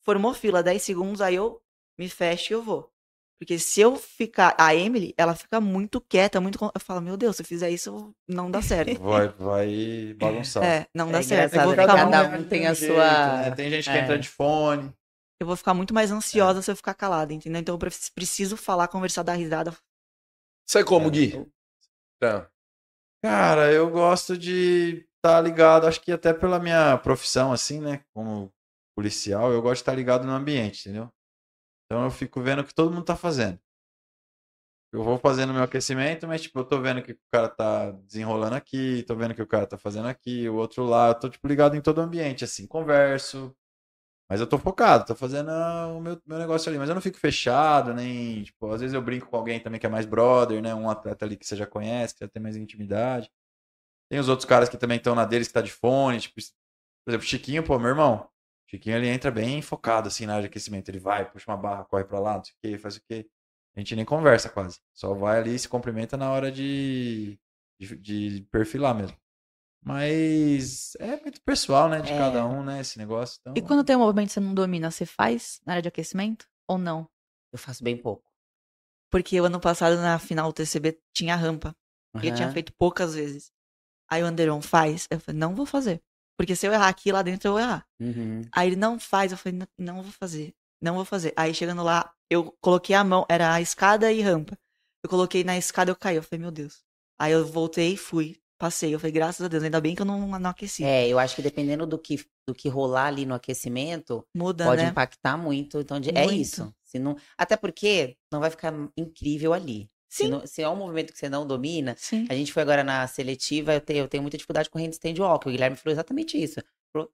S2: formou fila 10 segundos, aí eu me fecho e eu vou. Porque se eu ficar. A Emily, ela fica muito quieta, muito. Eu falo, meu Deus, se eu fizer isso, não dá certo. Vai,
S1: vai bagunçar. É, não é dá certo. Né?
S2: Cada, um tem a jeito, sua. Né? Tem gente que é. entra de fone. Eu vou ficar muito mais ansiosa é. se eu ficar calada, entendeu? Então eu preciso falar, conversar, dar risada.
S1: Sai é como, é. Gui? Então, cara, eu gosto de estar tá ligado, acho que até pela minha profissão, assim, né? Como policial, eu gosto de estar tá ligado no ambiente, entendeu? Então eu fico vendo o que todo mundo tá fazendo. Eu vou fazendo meu aquecimento, mas tipo, eu tô vendo que o cara tá desenrolando aqui, tô vendo que o cara tá fazendo aqui, o outro lá, eu tô tipo ligado em todo o ambiente, assim, converso. Mas eu tô focado, tô fazendo ah, o meu, meu negócio ali, mas eu não fico fechado, nem, tipo, às vezes eu brinco com alguém também que é mais brother, né, um atleta ali que você já conhece, que já tem mais intimidade. Tem os outros caras que também estão na deles que tá de fone, tipo, por exemplo, Chiquinho, pô, meu irmão, Chiquinho, ele entra bem focado, assim, na área de aquecimento. Ele vai, puxa uma barra, corre para lá, não sei o quê, faz o quê. A gente nem conversa quase. Só vai ali e se cumprimenta na hora de, de, de, perfilar mesmo. Mas é muito pessoal, né? De é. cada um, né? Esse negócio. Então... E quando
S2: tem um movimento que você não domina, você faz na área de aquecimento ou não? Eu faço bem pouco. Porque o ano passado, na final do TCB, tinha rampa. Uhum. E eu tinha feito poucas vezes. Aí o Anderon faz. Eu falei, não vou fazer. Porque se eu errar aqui, lá dentro eu vou errar. Uhum. Aí ele não faz, eu falei, não, vou fazer, não vou fazer. Aí chegando lá, eu coloquei a mão, era a escada e rampa. Eu coloquei na escada, eu caí, eu falei, meu Deus. Aí eu voltei e fui, passei. Eu falei, graças a Deus, ainda bem que eu não, não aqueci. É, eu acho que dependendo
S4: do que, do que rolar ali no aquecimento, Muda, pode né? impactar muito. Então, de, é muito. é isso. Se não, até porque não vai ficar incrível ali. Sim. Se, não, se, é um movimento que você não domina, Sim. a gente foi agora na seletiva, eu tenho, eu tenho muita dificuldade com handstand walk. O Guilherme falou exatamente isso.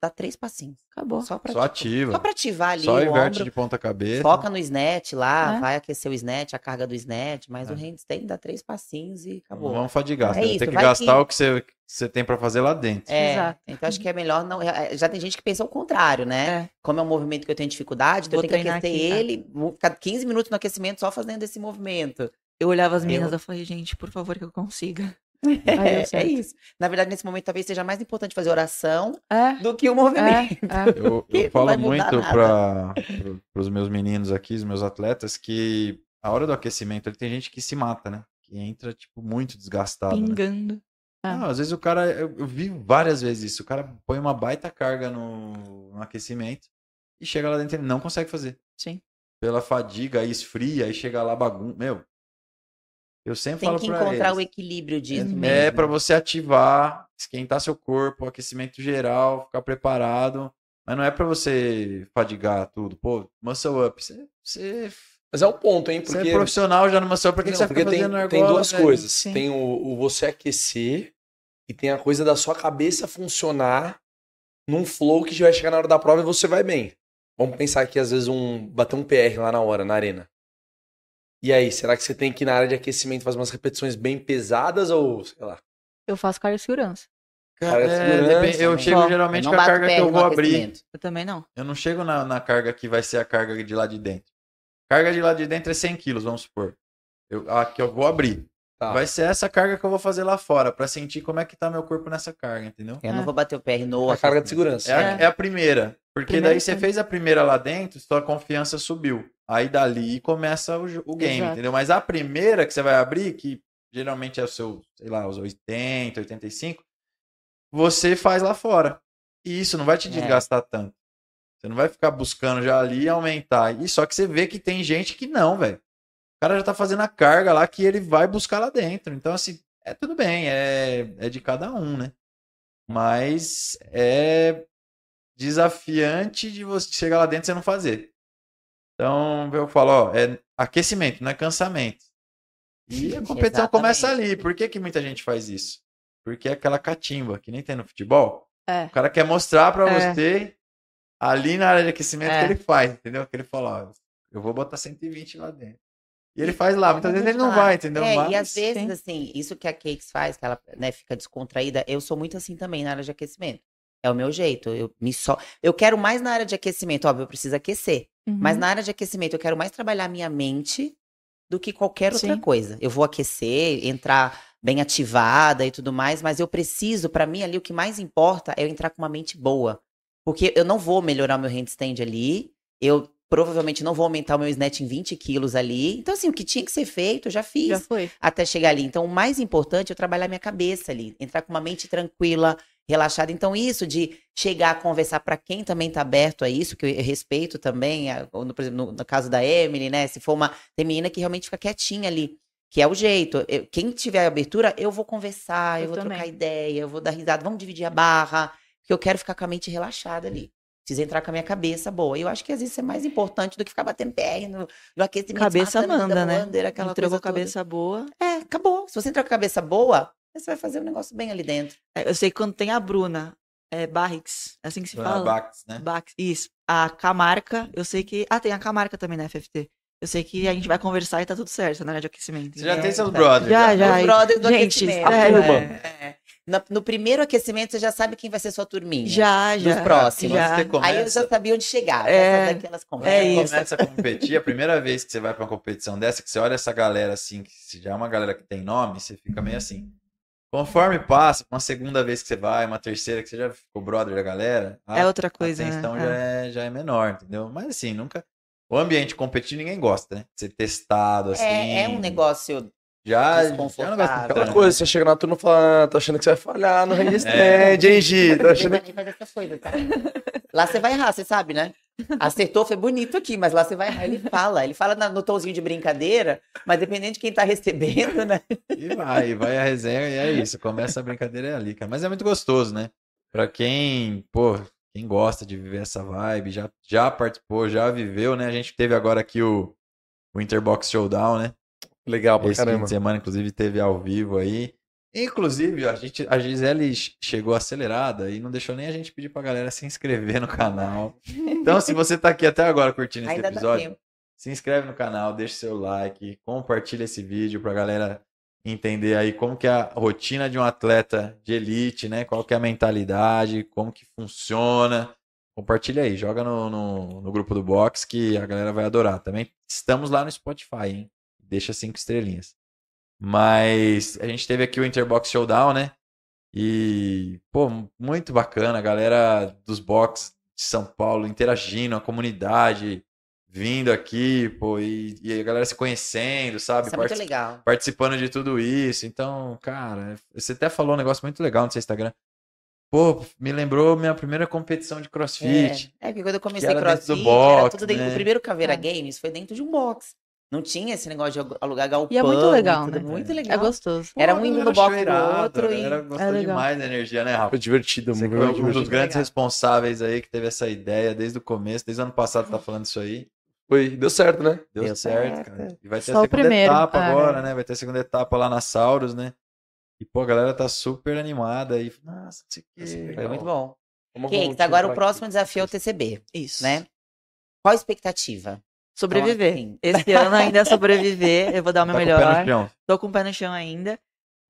S4: Dá três passinhos. Acabou. Só, pra, só
S1: tipo, ativa. Só pra ativar ali. Só inverte ombro, de ponta cabeça. Foca no
S4: snatch lá, é. vai aquecer o snatch, a carga do snatch, mas é. o handstand dá três passinhos e acabou. Não vamos fadigar. É você né? tem que gastar que... o que
S1: você, você tem para fazer lá dentro. É, Exato.
S4: Então acho que é melhor não. É, é, já tem gente que pensa o contrário, né? É. Como é um movimento que eu tenho dificuldade, então eu tenho que aquecer aqui, tá. ele, tá? ficar 15 minutos no aquecimento só fazendo esse movimento. Eu olhava as é, meninas e eu... falei, gente, por favor, que eu consiga. É, é, isso. Na verdade, nesse momento, talvez seja mais importante fazer oração é, do que o movimento. É, é. eu, eu falo muito para
S1: os meus meninos aqui, os meus atletas, que a hora do aquecimento, ele tem gente que se mata, né? Que entra, tipo, muito desgastado. Né? Pingando. Né? Ah. Não, às vezes o cara, eu, eu, vi várias vezes isso, o cara põe uma baita carga no, no aquecimento e chega lá dentro e não consegue fazer. Sim. Pela fadiga, aí esfria, aí chega lá bagunça. Meu, eu sempre Tem falo que encontrar eles, o
S4: equilíbrio disso. É, é para você
S1: ativar, esquentar seu corpo, aquecimento geral, ficar preparado. Mas não é para você fadigar tudo. Pô, muscle up. Você, você mas é o ponto,
S3: hein? Porque... Você é profissional já muscle up. por que você porque tem, argola, tem duas coisas. Sim. Tem o, o, você aquecer e tem a coisa da sua cabeça funcionar num flow que já vai chegar na hora da prova e você vai bem. Vamos pensar aqui, às vezes, um bater um PR lá na hora, na arena. E aí, será que você tem que ir na área de aquecimento fazer umas repetições bem pesadas
S1: ou, sei lá?
S2: Eu faço cardiossegurança.
S1: Cara, é, eu né? chego Só, geralmente eu com a carga que eu vou abrir. Eu também não. Eu não chego na, na, carga que vai ser a carga de lá de dentro. Carga de lá de dentro é 100 quilos, vamos supor. Eu, a que eu vou abrir. Tá. Vai ser essa carga que eu vou fazer lá fora, para sentir como é que tá meu corpo nessa carga, entendeu? É, eu é. não vou bater o PR no... A carga de segurança. É, A, é, é a primeira. Porque primeira daí você fez a primeira lá dentro, sua confiança subiu. Aí dali começa o, o game, Exato. entendeu? Mas a primeira que você vai abrir, que geralmente é o seu, sei lá, os 80, 85, você faz lá fora. E isso não vai te é. desgastar é. tanto. Você não vai ficar buscando já ali aumentar. E só que você vê que tem gente que não, velho. O cara já tá fazendo a carga lá que ele vai buscar lá dentro. Então, assim, é tudo bem, é, é de cada um, né? Mas é desafiante de você chegar lá dentro e você não fazer. Então eu falo, ó, é aquecimento, não é cansamento.
S2: E a competição começa
S1: ali. Por que, que muita gente faz isso? Porque é aquela catimba que nem tem no futebol. É. O cara quer mostrar para é. você ali na área de aquecimento é. que ele faz, entendeu? Que ele fala, ó, eu vou botar 120 lá dentro. E ele faz lá, muitas vezes ele não tá vai, entendeu? É, Mas, e às vezes, sim.
S4: assim, isso que a Cakes faz, que ela né, fica descontraída, eu sou muito assim também na área de aquecimento. É o meu jeito. Eu me só. Eu quero mais na área de aquecimento, óbvio, eu preciso aquecer. Uhum. Mas na área de aquecimento, eu quero mais trabalhar a minha mente do que qualquer outra Sim. coisa. Eu vou aquecer, entrar bem ativada e tudo mais, mas eu preciso, para mim ali, o que mais importa é eu entrar com uma mente boa. Porque eu não vou melhorar meu handstand ali, eu Provavelmente não vou aumentar o meu snatch em 20 quilos ali. Então, assim, o que tinha que ser feito, eu já fiz. Já foi. Até chegar ali. Então, o mais importante é eu trabalhar minha cabeça ali. Entrar com uma mente tranquila, relaxada. Então, isso de chegar a conversar para quem também está aberto a isso, que eu respeito também, no, por exemplo, no, no, caso da Emily, né? Se for uma. Tem menina que realmente fica quietinha ali. Que é o jeito. Eu, quem tiver abertura, eu vou conversar, eu, eu vou também. trocar ideia, eu vou dar risada, vamos dividir a barra, porque eu quero ficar com a mente relaxada ali. Preciso entrar com a minha cabeça boa. E eu acho que às vezes é mais importante do que ficar batendo PR
S2: no, no aquecimento. Cabeça manda, né? Wander, aquela Entrou com a cabeça boa. É, acabou. Se você entrar com a cabeça boa, você vai fazer um negócio bem ali dentro. É, eu sei que quando tem a Bruna é, Barrix, é assim que se Bruna fala. Bax, né? Bax, isso. A Camarca, eu sei que... Ah, tem a Camarca também na FFT. Eu sei que a gente vai conversar e tá tudo certo, na né, hora De aquecimento. Você já é, tem seus tá. brothers. Já, já. O brother do
S4: gente, aquecimento. A turma. É, é, no,
S2: no, primeiro aquecimento, você já sabe quem vai ser sua
S1: turminha. Já, já. No próximos. Já. Aí eu já
S4: sabia onde chegar. É, daquelas conversas. É isso. começa
S1: a competir, a primeira vez que você vai pra uma competição dessa, que você olha essa galera assim, que já é uma galera que tem nome, você fica meio assim. Conforme passa, uma segunda vez que você vai, uma terceira que você já ficou brother da galera. A, é outra coisa. A tensão né? já, é. É, já é menor, entendeu? Mas assim, nunca. O ambiente competitivo ninguém gosta, né? Ser testado, é, assim. É, é um
S3: negócio.
S1: Já, é desconfortável. já é Aquela coisa,
S3: você chega na turma e fala, ah, tô achando que você vai falhar no é. handstand, hein, Gi? Tô achando cara.
S4: Tá? Lá você vai errar, você sabe, né? Acertou, foi bonito aqui, mas lá você vai errar. Ele fala, ele fala no tonzinho de brincadeira, mas dependendo de quem tá recebendo, né?
S1: E vai, vai a resenha e é isso. Começa a brincadeira é ali, cara. Mas é muito gostoso, né? Pra quem, pô, quem gosta de viver essa vibe, já, já participou, já viveu, né? A gente teve agora aqui o, o Interbox Showdown, né? Legal pra Esse caramba. fim de semana, inclusive, teve ao vivo aí. Inclusive, a, gente, a Gisele chegou acelerada e não deixou nem a gente pedir pra galera se inscrever no canal. Então, se você tá aqui até agora curtindo esse Ainda episódio, se inscreve no canal, deixa seu like, compartilha esse vídeo pra galera entender aí como que é a rotina de um atleta de elite, né? Qual que é a mentalidade, como que funciona. Compartilha aí, joga no, no, no grupo do box que a galera vai adorar. Também estamos lá no Spotify, hein? Deixa cinco estrelinhas. Mas a gente teve aqui o Interbox Showdown, né? E, pô, muito bacana, a galera dos box de São Paulo interagindo, a comunidade, vindo aqui, pô, e, e a galera se conhecendo, sabe? Isso é muito legal. Participando de tudo isso. Então, cara, você até falou um negócio muito legal no seu Instagram. Pô, me lembrou minha primeira competição de crossfit. É, é porque quando eu comecei crossfit, box, era tudo dentro. Né? O primeiro
S4: Caveira é. Games foi dentro de um box. Não tinha esse negócio de alugar galpão. E é muito legal, né? Muito é legal. É gostoso. Pô, era um indo no box do outro. E... Era gostoso é demais
S1: da energia, né, Rafa? Foi divertido. Você muito, foi um dos grandes legal. responsáveis aí que teve essa ideia desde o começo. Desde o ano passado tá falando isso aí. Foi, deu certo, né? Deu, deu certo, certo, cara. E vai ter Só a segunda primeiro, etapa cara. agora, né? Vai ter a segunda etapa lá na Sauros, né? E, pô, a galera tá super animada aí. Nossa, isso aqui Foi muito bom. Kate, agora o próximo aqui.
S4: desafio é o TCB. Isso. Né? Qual a
S1: expectativa?
S4: Sobreviver. Então, assim... Esse ano ainda é
S2: sobreviver. Eu vou dar o meu tá melhor. Com o Tô com o pé no chão ainda.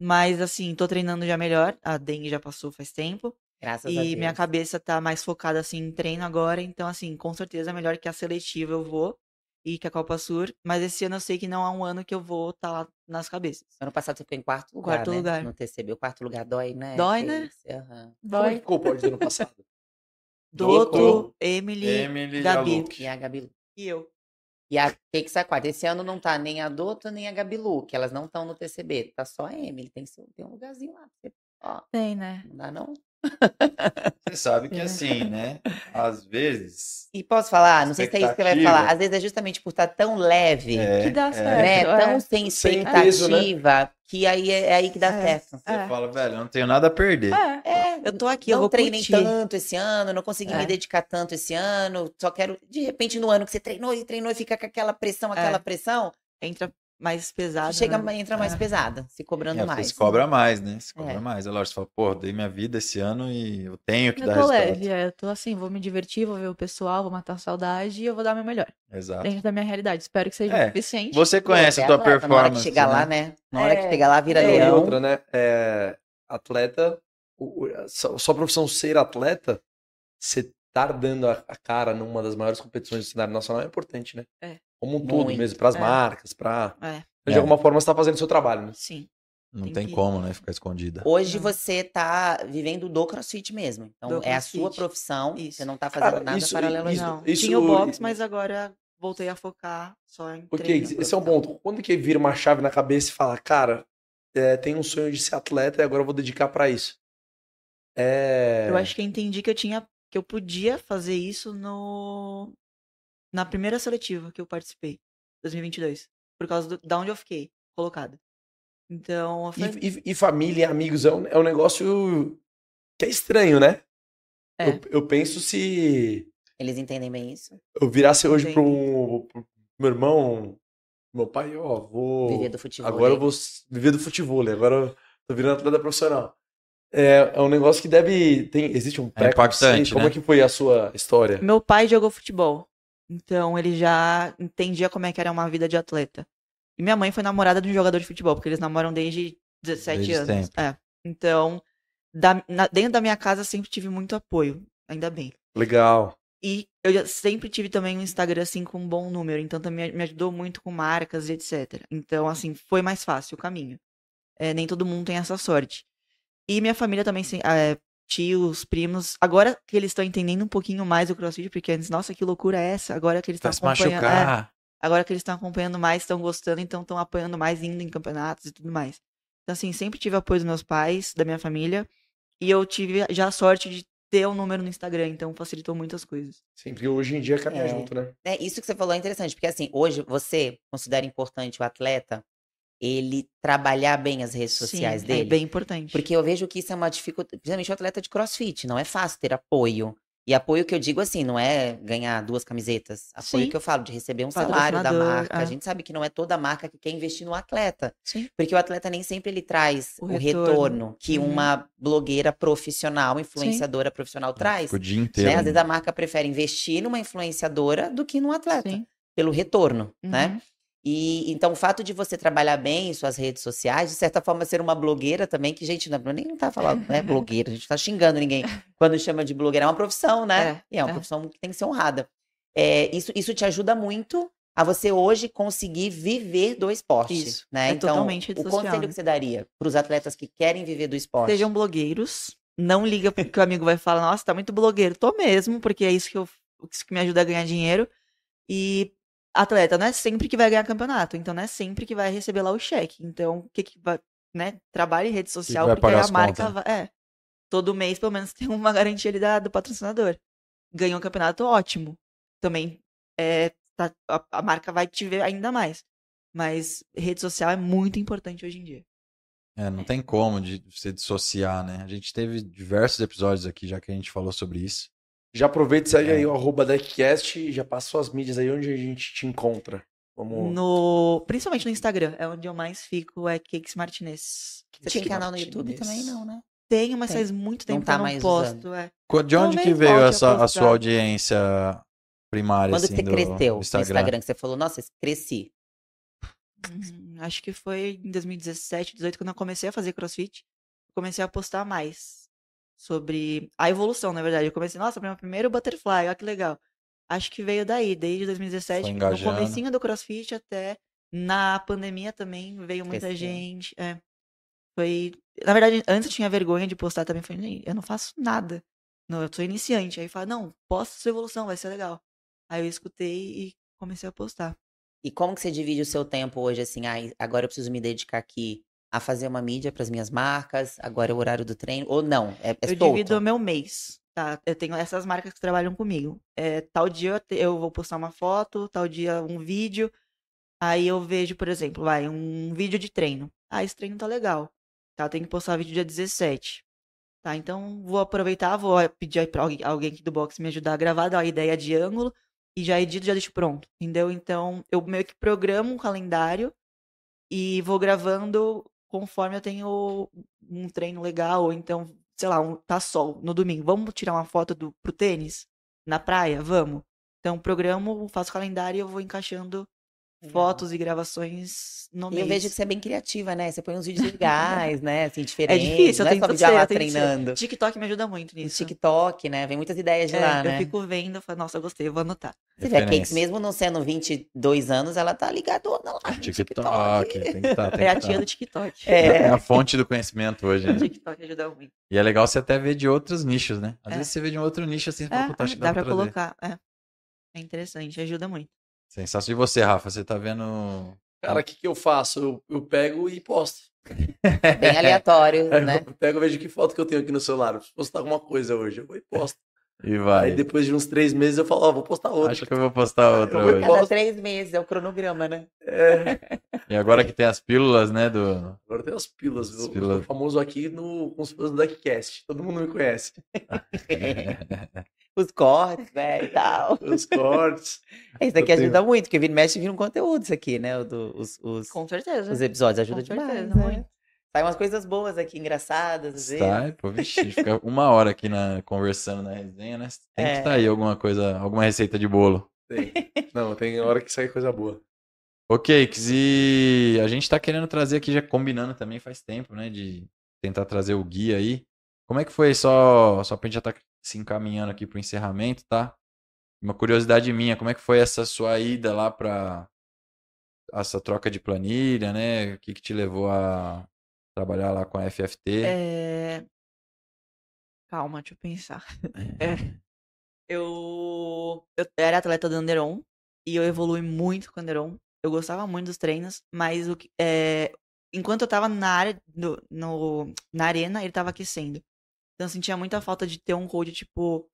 S2: Mas, assim, tô treinando já melhor. A dengue já passou faz tempo. Graças e a Deus. minha cabeça tá mais focada assim em treino agora, então assim, com certeza é melhor que a seletiva eu vou e que a Copa Sur, mas esse ano eu sei que não há é um ano que eu vou estar tá lá nas cabeças. Ano passado você ficou em quarto lugar, quarto né? lugar. no TCB, o quarto lugar dói, né? Dói, né? Uhum.
S4: Dói. Como ficou
S3: o pódio do ano passado?
S4: Doto, Emily, Emily Gabi. E a Gabi. E eu. E a Pix a quarto Esse ano não tá nem a Doto, nem a Gabilu, que elas não estão no TCB. Tá só a Emily. Tem, seu,
S1: tem um lugarzinho lá. Ó,
S2: tem, né?
S4: Não dá, não?
S1: Você sabe que é. assim, né? Às vezes. E
S4: posso falar? Não sei se é isso que você vai falar. Às vezes é justamente por estar tá
S1: tão leve, é, que dá é. certo. Né? É. Tão sem expectativa, sem peso, né?
S4: que aí é, é, aí que dá é, certo.
S1: Você fala, velho, eu não tenho nada a perder.
S4: É, eu tô aqui, eu treinei curtir. tanto esse ano, não consegui me dedicar tanto esse ano, só quero. De repente, no ano que você treinou e treinou e fica com aquela pressão, aquela pressão. Entra mais pesada. Chega, né? entra mais é. pesada, se cobrando é, mais. Se cobra né?
S1: mais, né? Se cobra é. mais. A é loja fala, pô, dei minha vida esse ano e eu tenho que eu dar tô leve,
S2: é. Eu tô assim, vou me divertir, vou ver o pessoal, vou matar a saudade e eu vou dar meu melhor.
S4: Exato.
S1: Dentro
S2: da minha realidade. Espero que seja é. suficiente.
S4: Você conhece a é tua atleta, performance. Na hora que chegar né? lá, né? Na hora é. que chegar lá, vira é, leão. outra,
S3: né? atleta, o, o, só profissão ser atleta, você estar tá dando a, a cara numa das maiores competições do cenário nacional é importante, né? É. Como um Muito. todo mesmo, para as é. marcas, para. É. De é. alguma forma você tá fazendo o seu trabalho, né? Sim. Não tem, tem que...
S1: como, né? Ficar escondida. Hoje
S4: não. você está vivendo do crossfit mesmo. Então do é crossfit. a sua profissão.
S3: Isso. Você não está fazendo Cara, nada isso, paralelo isso, não. Isso, Tinha o box,
S2: mas agora voltei a focar só em Porque treino,
S3: esse é um ponto. Quando que vira uma chave na cabeça e fala, cara, é, tem um sonho de ser atleta e agora eu vou dedicar para isso? É... Eu acho que
S2: eu entendi que eu tinha que eu podia fazer isso no na primeira seletiva que eu participei, 2022, por causa do, da onde eu fiquei colocada. Então, E, e,
S3: e, família, amigos, é um, é um negócio que é estranho, né? É. Eu, eu, penso se. Eles entendem bem isso. Eu virasse hoje para um, meu irmão, meu pai, ó, vou. Viver do futebol. Agora eu vou viver do futebol, agora eu tô virando atleta profissional. É, é um negócio que deve. Tem, existe um é impactante. Como né? é que foi a sua história? Meu
S2: pai jogou futebol. Então ele já entendia como é que era uma vida de atleta. E minha mãe foi namorada de um jogador de futebol, porque eles namoram desde 17 desde anos. É. Então, da, na, dentro da minha casa sempre tive muito apoio, ainda bem. Legal. E eu sempre tive também um Instagram, assim, com um bom número. Então, também me ajudou muito com marcas e etc. Então, assim, foi mais fácil o caminho. É, nem todo mundo tem essa sorte. E minha família também, assim, é, tios, primos. Agora que eles estão entendendo um pouquinho mais o crossfit, porque antes, nossa, que loucura é essa? Agora que eles estão acompanhando. É, agora que eles estão acompanhando mais, estão gostando, então estão apoiando mais, indo em campeonatos e tudo mais. Então, assim, sempre tive apoio dos meus pais, da minha família. E eu tive já a sorte de ter o um número no Instagram, então facilitou muitas coisas.
S3: Sim, porque hoje em dia caminha é, junto, né?
S2: É, isso que você falou é interessante, porque assim, hoje
S4: você considera importante o atleta ele trabalhar bem as redes sociais Sim, é dele. É bem importante. Porque eu vejo que isso é uma dificuldade, principalmente o atleta de crossfit, não é fácil ter apoio. E apoio que eu digo assim, não é ganhar duas camisetas. Apoio Sim. que eu falo, de receber um salário da marca. É. A gente sabe que não é toda marca que quer investir no atleta. Sim. Porque o atleta nem sempre ele traz o, o retorno. retorno. que hum. uma blogueira profissional, influenciadora Sim. profissional é, traz.
S1: O dia
S2: né? inteiro. Né? Às vezes
S4: a marca prefere investir numa influenciadora do que num atleta. Pelo retorno, né? uhum. né? E então o fato de você trabalhar bem em suas redes sociais, de certa forma ser uma blogueira também, que gente não, nem tá falando, né, blogueira, a gente tá xingando ninguém quando chama de blogueira, é uma profissão, né? É, e é uma é. profissão que tem que ser honrada. É, isso, isso te ajuda muito a você hoje conseguir viver do esporte, isso, né? É então, totalmente o conselho que você daria para os atletas que querem viver do esporte? Sejam
S2: blogueiros, não liga porque o amigo vai falar, nossa, tá muito blogueiro, tô mesmo, porque é isso que eu isso que me ajuda a ganhar dinheiro. E atleta não é sempre que vai ganhar campeonato, então não é sempre que vai receber lá o cheque. Então, o que que vai, né? Trabalha em rede social porque a marca né? vai, é. Todo mês, pelo menos, tem uma garantia ali da, do patrocinador. Ganhou um campeonato, ótimo. Também é, tá, a, a marca vai te ver ainda mais. Mas rede social é muito importante hoje em dia.
S1: É, não é. tem como de se dissociar, né? A gente teve diversos episódios aqui já que a gente falou sobre isso.
S3: Já aproveita e segue é. aí o arroba deckcast já passa suas mídias aí onde a gente te encontra. Vamos...
S2: No, principalmente no Instagram, é onde eu mais fico, é Cakes Martinez. Você tem canal no YouTube também, não, né? Tenho, mas tem. faz muito tempo não tá que eu não posto. É. De onde Talvez que veio essa, a sua
S1: audiência primária? Quando assim, você cresceu no Instagram, que
S4: você falou, nossa, cresci.
S2: Hum, acho que foi em 2017, 2018, quando eu comecei a fazer crossfit. Comecei a postar mais sobre a evolução, na verdade. Eu comecei, nossa, meu primeiro butterfly, olha que legal. Acho que veio daí, desde 2017, no comecinho do CrossFit até na pandemia também veio muita Esse gente. É. Foi, na verdade, antes eu tinha vergonha de postar também, falei, eu não faço nada. Não, eu sou iniciante. Aí fala, não, posta sua evolução, vai ser legal. Aí eu escutei e comecei a postar.
S4: E como que você divide o seu tempo hoje, assim, ah, agora eu preciso me dedicar aqui, a fazer uma mídia para as minhas marcas, agora é o horário
S2: do treino, ou não? É, é eu solto. divido o meu mês. Tá, eu tenho essas marcas que trabalham comigo. É, tal dia eu vou postar uma foto, tal dia um vídeo. Aí eu vejo, por exemplo, vai, um vídeo de treino. Ah, esse treino tá legal. Tá, eu tenho que postar vídeo dia 17. Tá, então vou aproveitar, vou ah, pedir pra alguém aqui do box me ajudar a gravar, dar a ideia de ângulo e já edito, já deixo pronto, entendeu? Então eu meio que programo um calendário e vou gravando conforme eu tenho um treino legal, ou então, sei lá, um, tá sol no domingo. Vamos tirar uma foto do, pro tênis? Na praia? Vamos. Então, programo, faço calendário e eu vou encaixando fotos e gravações no e eu vejo que
S4: você é bem criativa, né? Você põe uns vídeos legais, né? Assim, diferentes. É difícil, eu tenho que estar eu treinando.
S2: TikTok me ajuda muito nisso. TikTok, né? Vem muitas ideias
S4: de é, lá, eu né? Eu fico vendo, eu falo, nossa, gostei, vou anotar. Você vê, a Cakes, mesmo não sendo 22 anos, ela tá ligadona
S1: lá é TikTok. Tem que tá, é a tia tá. do TikTok. É. é. é. a fonte do conhecimento hoje, né? O TikTok ajuda muito. E é legal você até ver de outros nichos, né? Às vezes você vê de um outro nicho, assim, dá, dá pra colocar,
S2: é. É interessante, ajuda muito.
S1: Sensação de você, Rafa. Você tá vendo. Cara, o
S3: que, que eu faço? Eu, eu pego e posto. É bem aleatório, é, né? Eu pego e vejo que foto que eu tenho aqui no celular. Se postar alguma coisa hoje, eu vou e posto. E vai. Aí depois de uns três meses eu falo, ó, oh, vou postar outra.
S1: Acho que eu vou postar outra hoje. Cada
S4: três meses, é o cronograma,
S3: né? É.
S1: E agora que tem as pílulas, né? Do... Agora tem as pílulas. As pílulas.
S3: famoso aqui no, com os do DuckCast. Todo mundo me conhece. os cortes, né, e tal. Os cortes. Isso aqui eu ajuda muito, porque vira mexe vira um conteúdo
S1: isso aqui, né? Do, os, os, com certeza. Os episódios ajudam com
S4: demais, né? muito. Sai umas coisas boas aqui, engraçadas, às vezes. Sai, pô, vixi, fica
S1: uma hora aqui na, conversando na resenha, né? Tem tá é. que aí alguma coisa, alguma receita de bolo.
S3: Tem. Não, tem hora que sai coisa boa.
S1: Ok, e a gente tá querendo trazer aqui, já combinando também faz tempo, né? De tentar trazer o guia aí. Como é que foi? Só, só pra gente já tá se encaminhando aqui pro encerramento, tá? Uma curiosidade minha, como é que foi essa sua ida lá pra essa troca de planilha, né? O que, que te levou a Trabalhar lá com a FFT.
S2: É... Calma, deixa eu pensar. É, é. Eu... eu era atleta do Anderon e eu evolui muito com o Anderon. Eu gostava muito dos treinos, mas o que, é... enquanto eu tava na área, do no, na arena, ele tava aquecendo. Então eu sentia muita falta de ter um coach, tipo,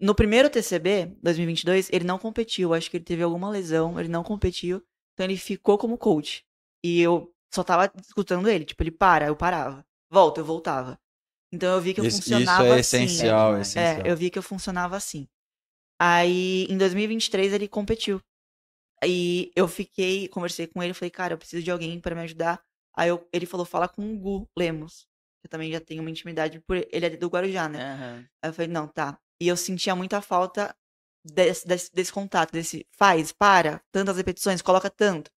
S2: no primeiro TCB, 2022, ele não competiu. Acho que ele teve alguma lesão, ele não competiu. Então ele ficou como coach. E eu só tava escutando ele. Tipo, ele para, eu parava. Volta, eu voltava. Então eu vi que eu isso, funcionava isso é assim. Né? Essencial, né? é essencial. É, eu vi que eu funcionava assim. Aí, em 2023, ele competiu. Aí eu fiquei, conversei com ele, falei, cara, eu preciso de alguém para me ajudar. Aí eu, ele falou, fala com o Gu Lemos. Eu também já tenho uma intimidade por ele, ele é do Guarujá, né? Uhum. Aí eu falei, não, tá. E eu sentia muita falta desse, desse, desse contato, desse faz, para, tantas repetições, coloca tanto.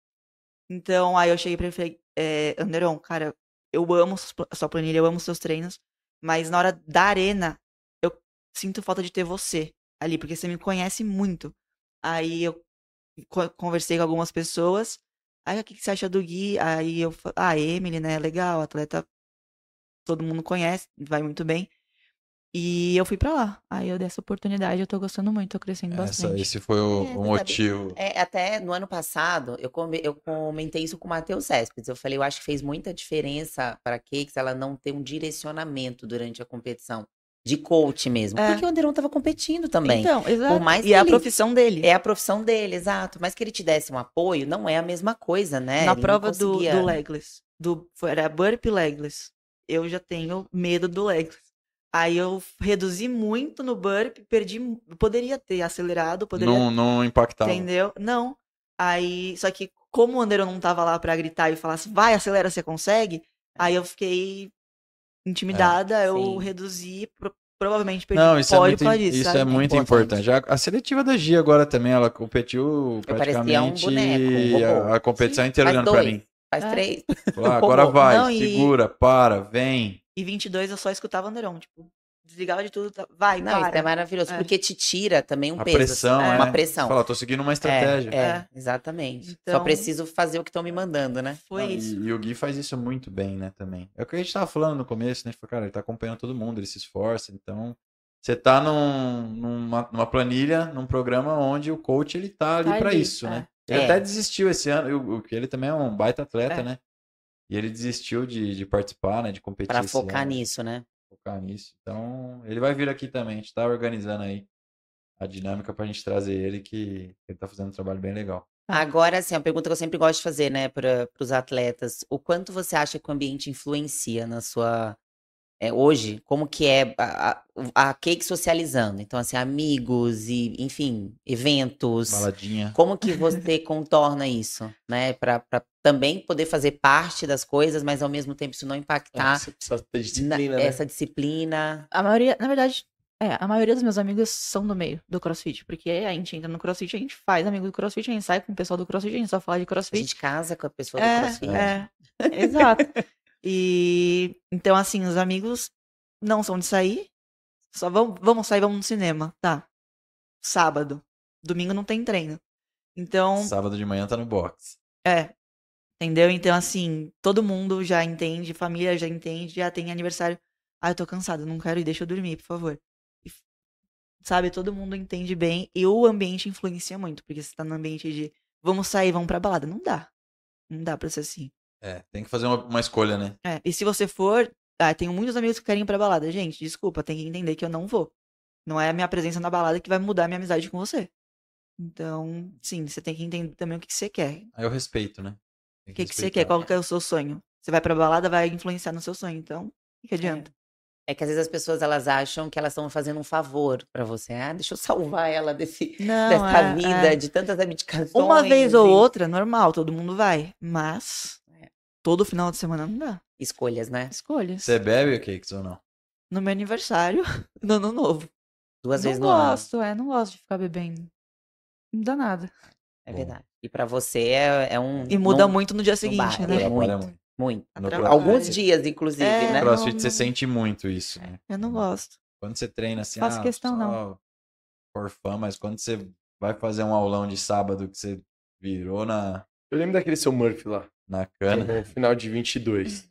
S2: Então, aí eu cheguei pra ele e falei, é, Anderon, cara, eu amo a sua planilha, eu amo seus treinos, mas na hora da arena, eu sinto falta de ter você ali, porque você me conhece muito. Aí eu conversei com algumas pessoas, aí o que você acha do Gui? Aí eu falo, ah, Emily, né, legal, atleta, todo mundo conhece, vai muito bem. E eu fui para lá. Aí eu dei essa oportunidade, eu tô gostando muito, tô crescendo essa, bastante. Esse
S1: foi o, é, o motivo.
S2: É, até no ano passado,
S4: eu, eu comentei isso com o Matheus Céspedes. Eu falei, eu acho que fez muita diferença para Cakes ela não ter um direcionamento durante a competição. De coach mesmo. É. Porque o Anderon tava competindo também. Então, exato. mais e é a profissão dele. É a profissão dele, exato. Mas que ele te desse um
S2: apoio, não é a mesma coisa, né? Na ele prova do, do legless. Do, era burp legless. Eu já tenho medo do legless. Aí eu reduzi muito no burp, perdi. Poderia ter acelerado, poderia. Não, não impactava. Entendeu? Não. Aí, só que como o Andero não tava lá para gritar e falar assim, vai, acelera, você consegue, é. aí eu fiquei é, intimidada, é, eu reduzi, provavelmente perdi não, isso pódio é muito, por
S1: isso. Isso sabe? é muito importante. importante. A, a, seletiva da Gia agora também, ela competiu praticamente um boneco, um a, a, competição Sim. inteira olhando pra mim. Faz é. três. Ah, agora vai, não, segura, e... para, vem.
S2: E 22 eu só escutava Anderon, tipo, desligava de tudo, tá, vai, Não, para. isso é maravilhoso, é. porque
S4: te tira também um a peso. Assim, pressão, é. Uma né? pressão. Fala, tô seguindo uma é, estratégia. É, é exatamente. Então... Só preciso fazer o que estão me mandando, né? Foi isso.
S1: E, e, o Gui faz isso muito bem, né, também. É o que a gente tava falando no começo, né? Tipo, cara, ele tá acompanhando todo mundo, ele se esforça, então... Você tá num, numa, numa, planilha, num programa onde o coach ele tá ali tá para isso, né? É. Ele até é. desistiu esse ano, o que ele também é um baita atleta, né? E ele desistiu de, de participar, né? De competir. Pra focar ano. nisso, né? Focar nisso. Então, ele vai vir aqui também. A gente tá organizando aí a dinâmica pra gente trazer ele, que ele tá fazendo um trabalho bem legal.
S4: Agora, assim, é uma pergunta que eu sempre gosto de fazer, né, para os atletas: o quanto você acha que o ambiente influencia na sua é, hoje, como que é a, a, a, cake socializando. Então, assim, amigos e, enfim, eventos. Baladinha. Como que você contorna isso, né? Pra, pra, também poder fazer parte das coisas, mas ao mesmo tempo isso não ah, impactar. Essa, essa disciplina, na, né? Essa disciplina.
S2: A maioria, na verdade, é, a maioria dos meus amigos são do meio do crossfit, porque a gente entra no crossfit, a gente faz amigo do crossfit, a gente sai com o pessoal do crossfit, a gente só fala de crossfit. A gente casa com a pessoa é, do crossfit. É, exato. E então, assim, os amigos não são de sair. Só vamos, vamos sair, vamos no cinema. Tá. Sábado. Domingo não tem treino. Então.
S1: Sábado de manhã tá no box.
S2: É. Entendeu? Então, assim, todo mundo já entende, família já entende, já tem aniversário. Ah, eu tô cansado, não quero ir, deixa eu dormir, por favor. E, sabe, todo mundo entende bem e o ambiente influencia muito, porque você tá no ambiente de vamos sair, vamos pra balada. Não dá. Não dá pra ser assim.
S1: É, tem que fazer uma, uma escolha, né?
S2: É, e se você for. Ah, tenho muitos amigos que querem ir pra balada. Gente, desculpa, tem que entender que eu não vou. Não é a minha presença na balada que vai mudar a minha amizade com você. Então, sim, você tem que entender também o que, que você quer.
S1: Aí eu respeito, né? O que, que, você quer? Qual
S2: que é o seu sonho? Você vai pra balada, vai influenciar no seu sonho. Então, o que é. adianta? É. É que às vezes as
S4: pessoas elas acham que elas estão fazendo um favor para você. Ah, deixa eu salvar ela desse, não, dessa é, vida, é. de tantas medicações. Uma vez ou
S2: outra, normal, todo mundo vai. Mas todo final de semana não dá.
S1: Escolhas, né?
S2: Escolhas. Você
S1: bebe o cakes ou não?
S2: No meu aniversário, no ano novo.
S1: Duas não vezes no ano. Não
S2: gosto, é, não gosto de ficar bebendo. Não dá nada.
S1: É Bom. verdade. E para
S4: você é, é, um. E muda num, muito no dia seguinte, bar, né? É muito. muito.
S1: muito. Alguns é. dias,
S4: inclusive, é, né? No crossfit você
S1: sente muito isso, é. né? Eu não gosto. Quando você treina assim, não faço ah, questão, não. por fã, mas quando você vai fazer um aulão de sábado que você virou na. Eu lembro daquele seu Murphy lá
S3: na cana.
S1: No final de 22.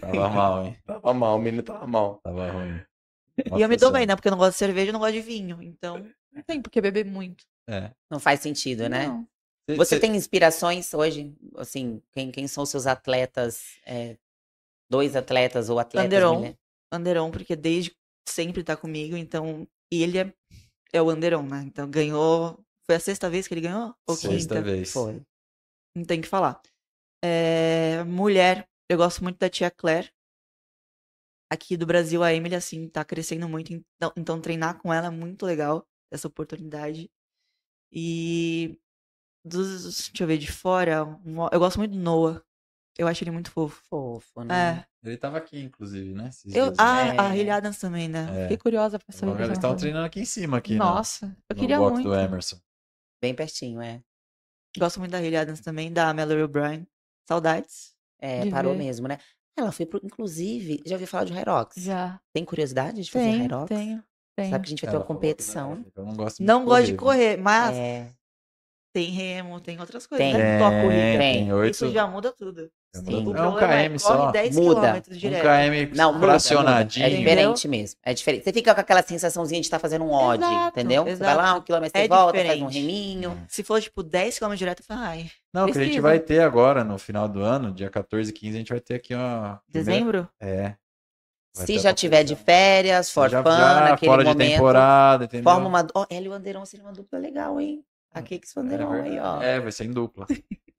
S3: tava mal, hein? Tava mal, o menino tava mal. Tava ruim. Nossa, e eu me dou bem,
S2: né? Porque eu não gosto de cerveja e não gosto de vinho. Então, não tem porque beber muito. É. Não faz sentido,
S4: né? Não. Você tem inspirações hoje? Assim, quem, quem são os seus atletas? É, dois atletas ou atletas? Anderon. Mulher?
S2: Anderon, porque desde sempre tá comigo, então. ele é, é o Anderon, né? Então ganhou. Foi a sexta vez que ele ganhou? Ou sexta quinta? vez. Foi. Não tem que falar. É, mulher, eu gosto muito da tia Claire. Aqui do Brasil, a Emily, assim, tá crescendo muito. Então, então treinar com ela é muito legal, essa oportunidade. E. Dos, deixa eu ver, de fora, eu gosto muito do Noah. Eu acho ele muito fofo. Fofo,
S1: né? É. Ele tava aqui, inclusive, né? eu, né? ah, a Hilly também, né? É. Fiquei curiosa pra é saber. Eles é estavam treinando aqui em cima, aqui. Né? Nossa, eu no queria muito. do Emerson.
S2: Bem pertinho, é. Gosto muito da Hayley Adams também, da Mallory O'Brien. Saudades. É, parou ver. mesmo, né?
S4: Ela foi pro. Inclusive, já ouviu falar de Hyrox?
S2: Já. Tem curiosidade de fazer Hyrox? Tenho, tenho. Sabe que a gente vai ter uma é
S4: competição. eu não gosto, não de, correr, gosto de correr, mas.
S2: É. Tem remo, tem outras coisas. Né? Tem, né? tem, tem oito... Isso já muda tudo. Sim. É um KM só. 10
S1: muda. Um KM não, fracionadinho. É diferente
S4: mesmo. É diferente. Você fica com aquela sensaçãozinha de estar tá fazendo um
S2: odd, entendeu? Exato. Você vai lá, um quilômetro, você é volta, diferente. faz um reminho. É. Se for, tipo, 10 km direto, falo, ai. Não,
S4: que a gente vai
S1: ter agora, no final do ano, dia 14, 15, a gente vai ter aqui, ó. Dezembro? É. Vai se já
S4: tiver de férias, for já, fun, já, naquele fora momento. Fora de temporada, entendeu? Forma uma... Ó, oh, Hélio Anderon seria uma dupla legal, hein? Hum. A Cakes é Anderon é aí, ó.
S1: É, vai ser em dupla.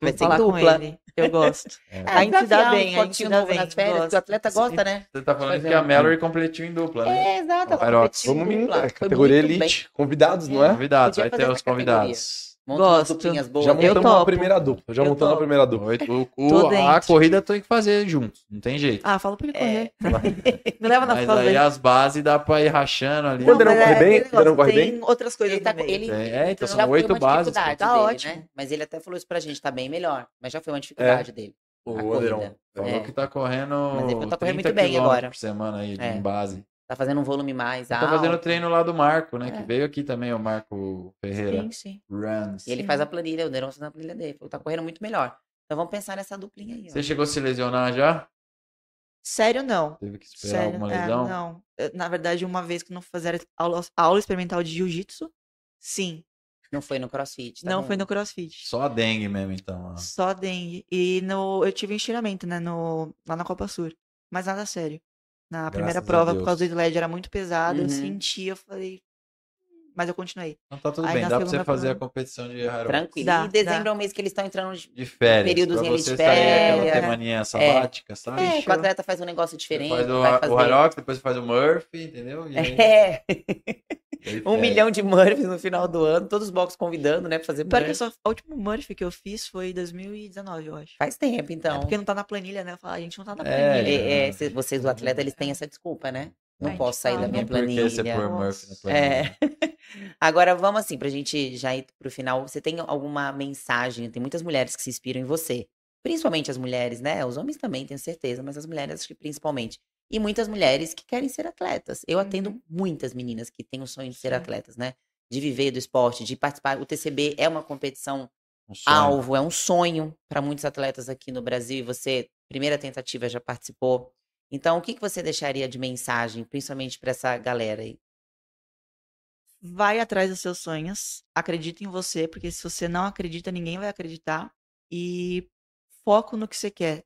S1: Vai ser falar dupla. Eu gosto. É. A gente dá bem, um a dá bem. Nas férias, o atleta gosta, né? Você tá falando que a Mallory completou em dupla, né? É, exato. Vamos,
S3: categoria elite. Bem. Convidados, não é? é? Convidados, Podia vai ter os categoria. convidados.
S4: Monta Gosto. umas boas.
S3: Já montamos a primeira
S1: dupla. Já montamos a primeira dupla. O, o, a corrida tem que fazer juntos. Não tem jeito.
S2: Ah, fala pra ele correr. É. Me leva na mas Aí dele. as
S1: bases dá pra ir rachando ali. Quando ele não corre é bem, ele não corre bem. Tem
S2: outras coisas. Ele tá, ele,
S1: é, então, então são oito bases. Tá
S2: dele, né? ótimo. Né?
S4: Mas ele até falou isso pra gente, tá bem melhor. Mas já foi uma é. dificuldade é. dele.
S1: O Anderon é. falou é. que tá correndo. Mas ele tá correndo muito bem agora. Por semana aí, é. em base.
S4: Tá fazendo um volume mais alto. Tá fazendo
S1: treino lá do Marco, né? É. Que veio aqui também, o Marco Ferreira. Sim, sim. Runs. E ele faz a
S4: planilha, o Neron faz a planilha dele. Falou, tá correndo muito melhor. Então vamos pensar nessa duplinha aí.
S1: Você ó. chegou a se lesionar já? Sério, não. Teve que esperar Sério, alguma é, lesão?
S2: É, não. na verdade, uma vez que não fizeram aula, aula experimental de jiu-jitsu, sim. Não foi no crossfit, tá Não foi no crossfit. Só a
S1: dengue mesmo, então. Ó. Só
S2: a dengue. E no, eu tive um estiramento, né? No, lá na Copa Sur. Mas nada sério. Na primeira prova, por causa do LED era muito pesado, uhum. eu sentia, eu falei. Hum", mas eu continuei. Não
S4: tá tudo Aí, bem, dá pra você fazer a competição de Iron Tranquilo. Dá,
S1: e
S2: dezembro
S4: dá. é o mês que eles estão entrando de, de férias. Períodos pra você de férias. Sair, aquela mania é. sabática, é. sabe? É, o atleta faz um negócio diferente. Você faz o, vai fazer...
S1: o depois faz o Murphy, entendeu? É. Um milhão
S4: de Murphys no final do ano, todos os blocos convidando, né, pra fazer Pior que só,
S2: a Murphy que eu fiz foi em 2019, eu acho.
S4: Faz tempo, é então. É porque não
S2: tá na planilha, né? Falo, ah, a gente não tá na é, planilha. É, é, é vocês, o atleta, eles
S4: têm essa desculpa, né? Não posso sair da minha planilha. Você pôr Murphy na planilha. É. Agora vamos assim, pra gente já ir pro final. Você tem alguma mensagem? Tem muitas mulheres que se inspiram em você. Principalmente as mulheres, né? Os homens também, tenho certeza, mas as mulheres acho que principalmente e muitas mulheres que querem ser atletas. Eu uhum. atendo muitas meninas que têm o sonho de ser Sim. atletas, né? De viver do esporte, de participar. O TCB é uma competição é um alvo, é um sonho para muitos atletas aqui no Brasil. E você, primeira tentativa, já participou. Então, o que, que você deixaria de mensagem, principalmente para essa galera aí?
S2: Vai atrás dos seus sonhos, acredita em você, porque se você não acredita, ninguém vai acreditar. E foco no que você quer.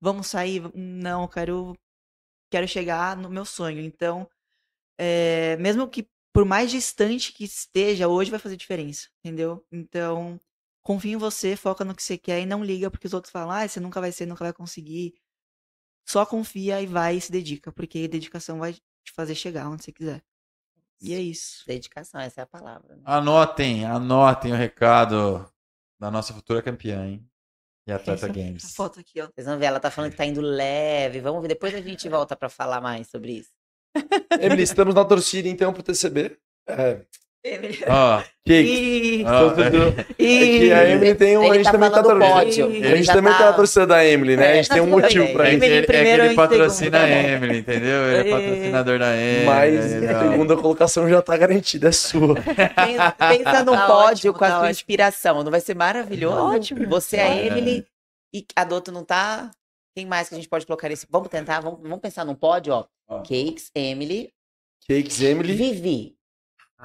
S2: Vamos sair? Não, eu quero quero chegar no meu sonho. Então, é, mesmo que por mais distante que esteja, hoje vai fazer diferença, entendeu? Então, confia em você, foca no que você quer e não liga porque os outros falam, ah, você nunca vai ser, nunca vai conseguir. Só confia e vai e se dedica, porque dedicação vai te fazer chegar onde você quiser. E é isso. Dedicação, essa
S4: é a palavra.
S1: Né? Anotem, anotem o recado da nossa futura campeã, hein? E a Games.
S4: foto aqui, ó. Vocês vão ver, ela tá falando que tá indo leve. Vamos ver, depois a gente volta para falar mais sobre isso.
S1: Emily, estamos na torcida então pro
S3: TCB. É, Emily. Ó, que, ah, a Emily
S4: tem um. a gente tá também tá patrocin... Tá tá né? A gente também está
S3: torcendo da Emily, né? É, a gente tá tem um motivo para pra isso. é que ele patrocina a Emily, entendeu? Ele é, é patrocinador da Emily. Mas a segunda colocação já tá garantida, é sua. Pensa num tá pódio
S4: com a sua inspiração. Não vai ser maravilhoso? Ótimo. Você é a Emily e a Doto não tá. Quem mais que a gente pode colocar esse? Vamos tentar, vamos, pensar num pódio, ó. ó. Cakes, Emily.
S3: Cakes, Emily. Vivi.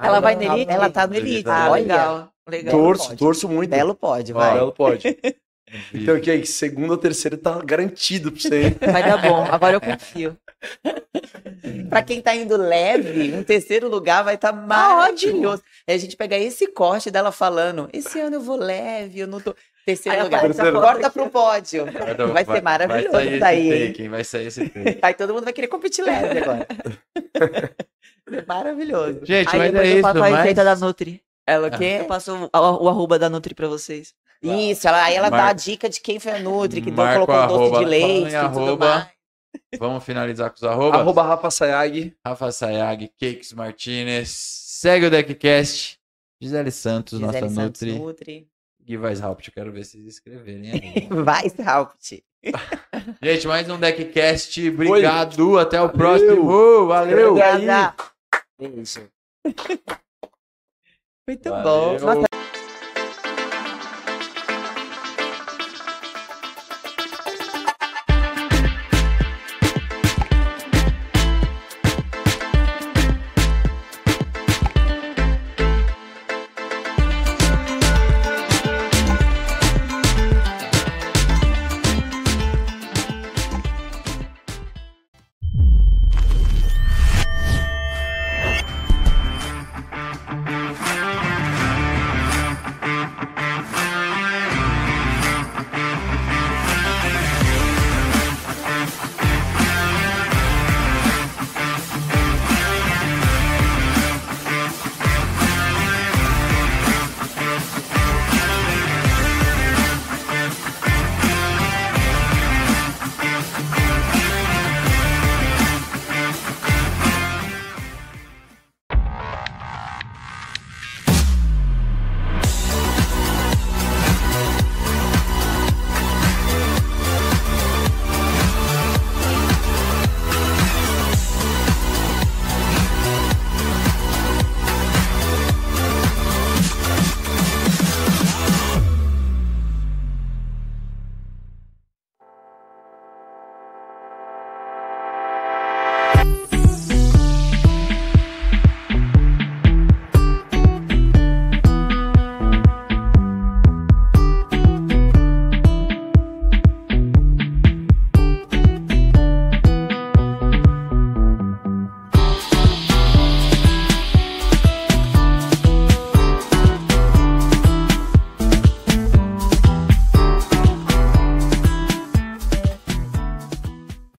S3: Ela, ah, ela vai tá no Elite? Ela tá no tá Elite. Ah, legal.
S4: legal. Torço,
S3: torço muito. Belo pode, vai. Ah, belo pode. então, que segundo segunda ou terceira tá garantido pra você. Vai dar bom, agora eu confio.
S4: para quem tá indo leve, um terceiro lugar vai estar tá, tá maravilhoso. É a gente pegar esse corte dela falando: esse ano eu vou leve, eu não tô. Terceiro aí lugar. Terceiro. Corta pro pódio. Não, vai, vai, ser maravilhoso vai sair Take,
S1: vai sair esse take.
S4: Aí todo mundo vai querer competir leve agora. É maravilhoso.
S1: Gente, aí mas é eu isso, passo a receita da Nutri. Ela o ah. quê? Eu
S2: passo o, o, o arroba da Nutri pra vocês. Uau. Isso, ela, aí ela Mar... dá a dica de quem foi a Nutri,
S4: que Marco colocou arroba, doce de leite e tudo mais.
S1: Vamos finalizar com os arroba. Arroba Rafa Sayag. Rafa Sayag, Cakes Martinez. Segue o Deckcast. Gisele Santos, Gisele nossa Santos Nutri. Nutri. Weishaupt, eu quero ver vocês escreverem aí.
S4: Weishaupt.
S1: Gente, mais um deckcast. Obrigado. Oi. Até o próximo. Valeu. Valeu. Beijo. Muito Valeu. bom.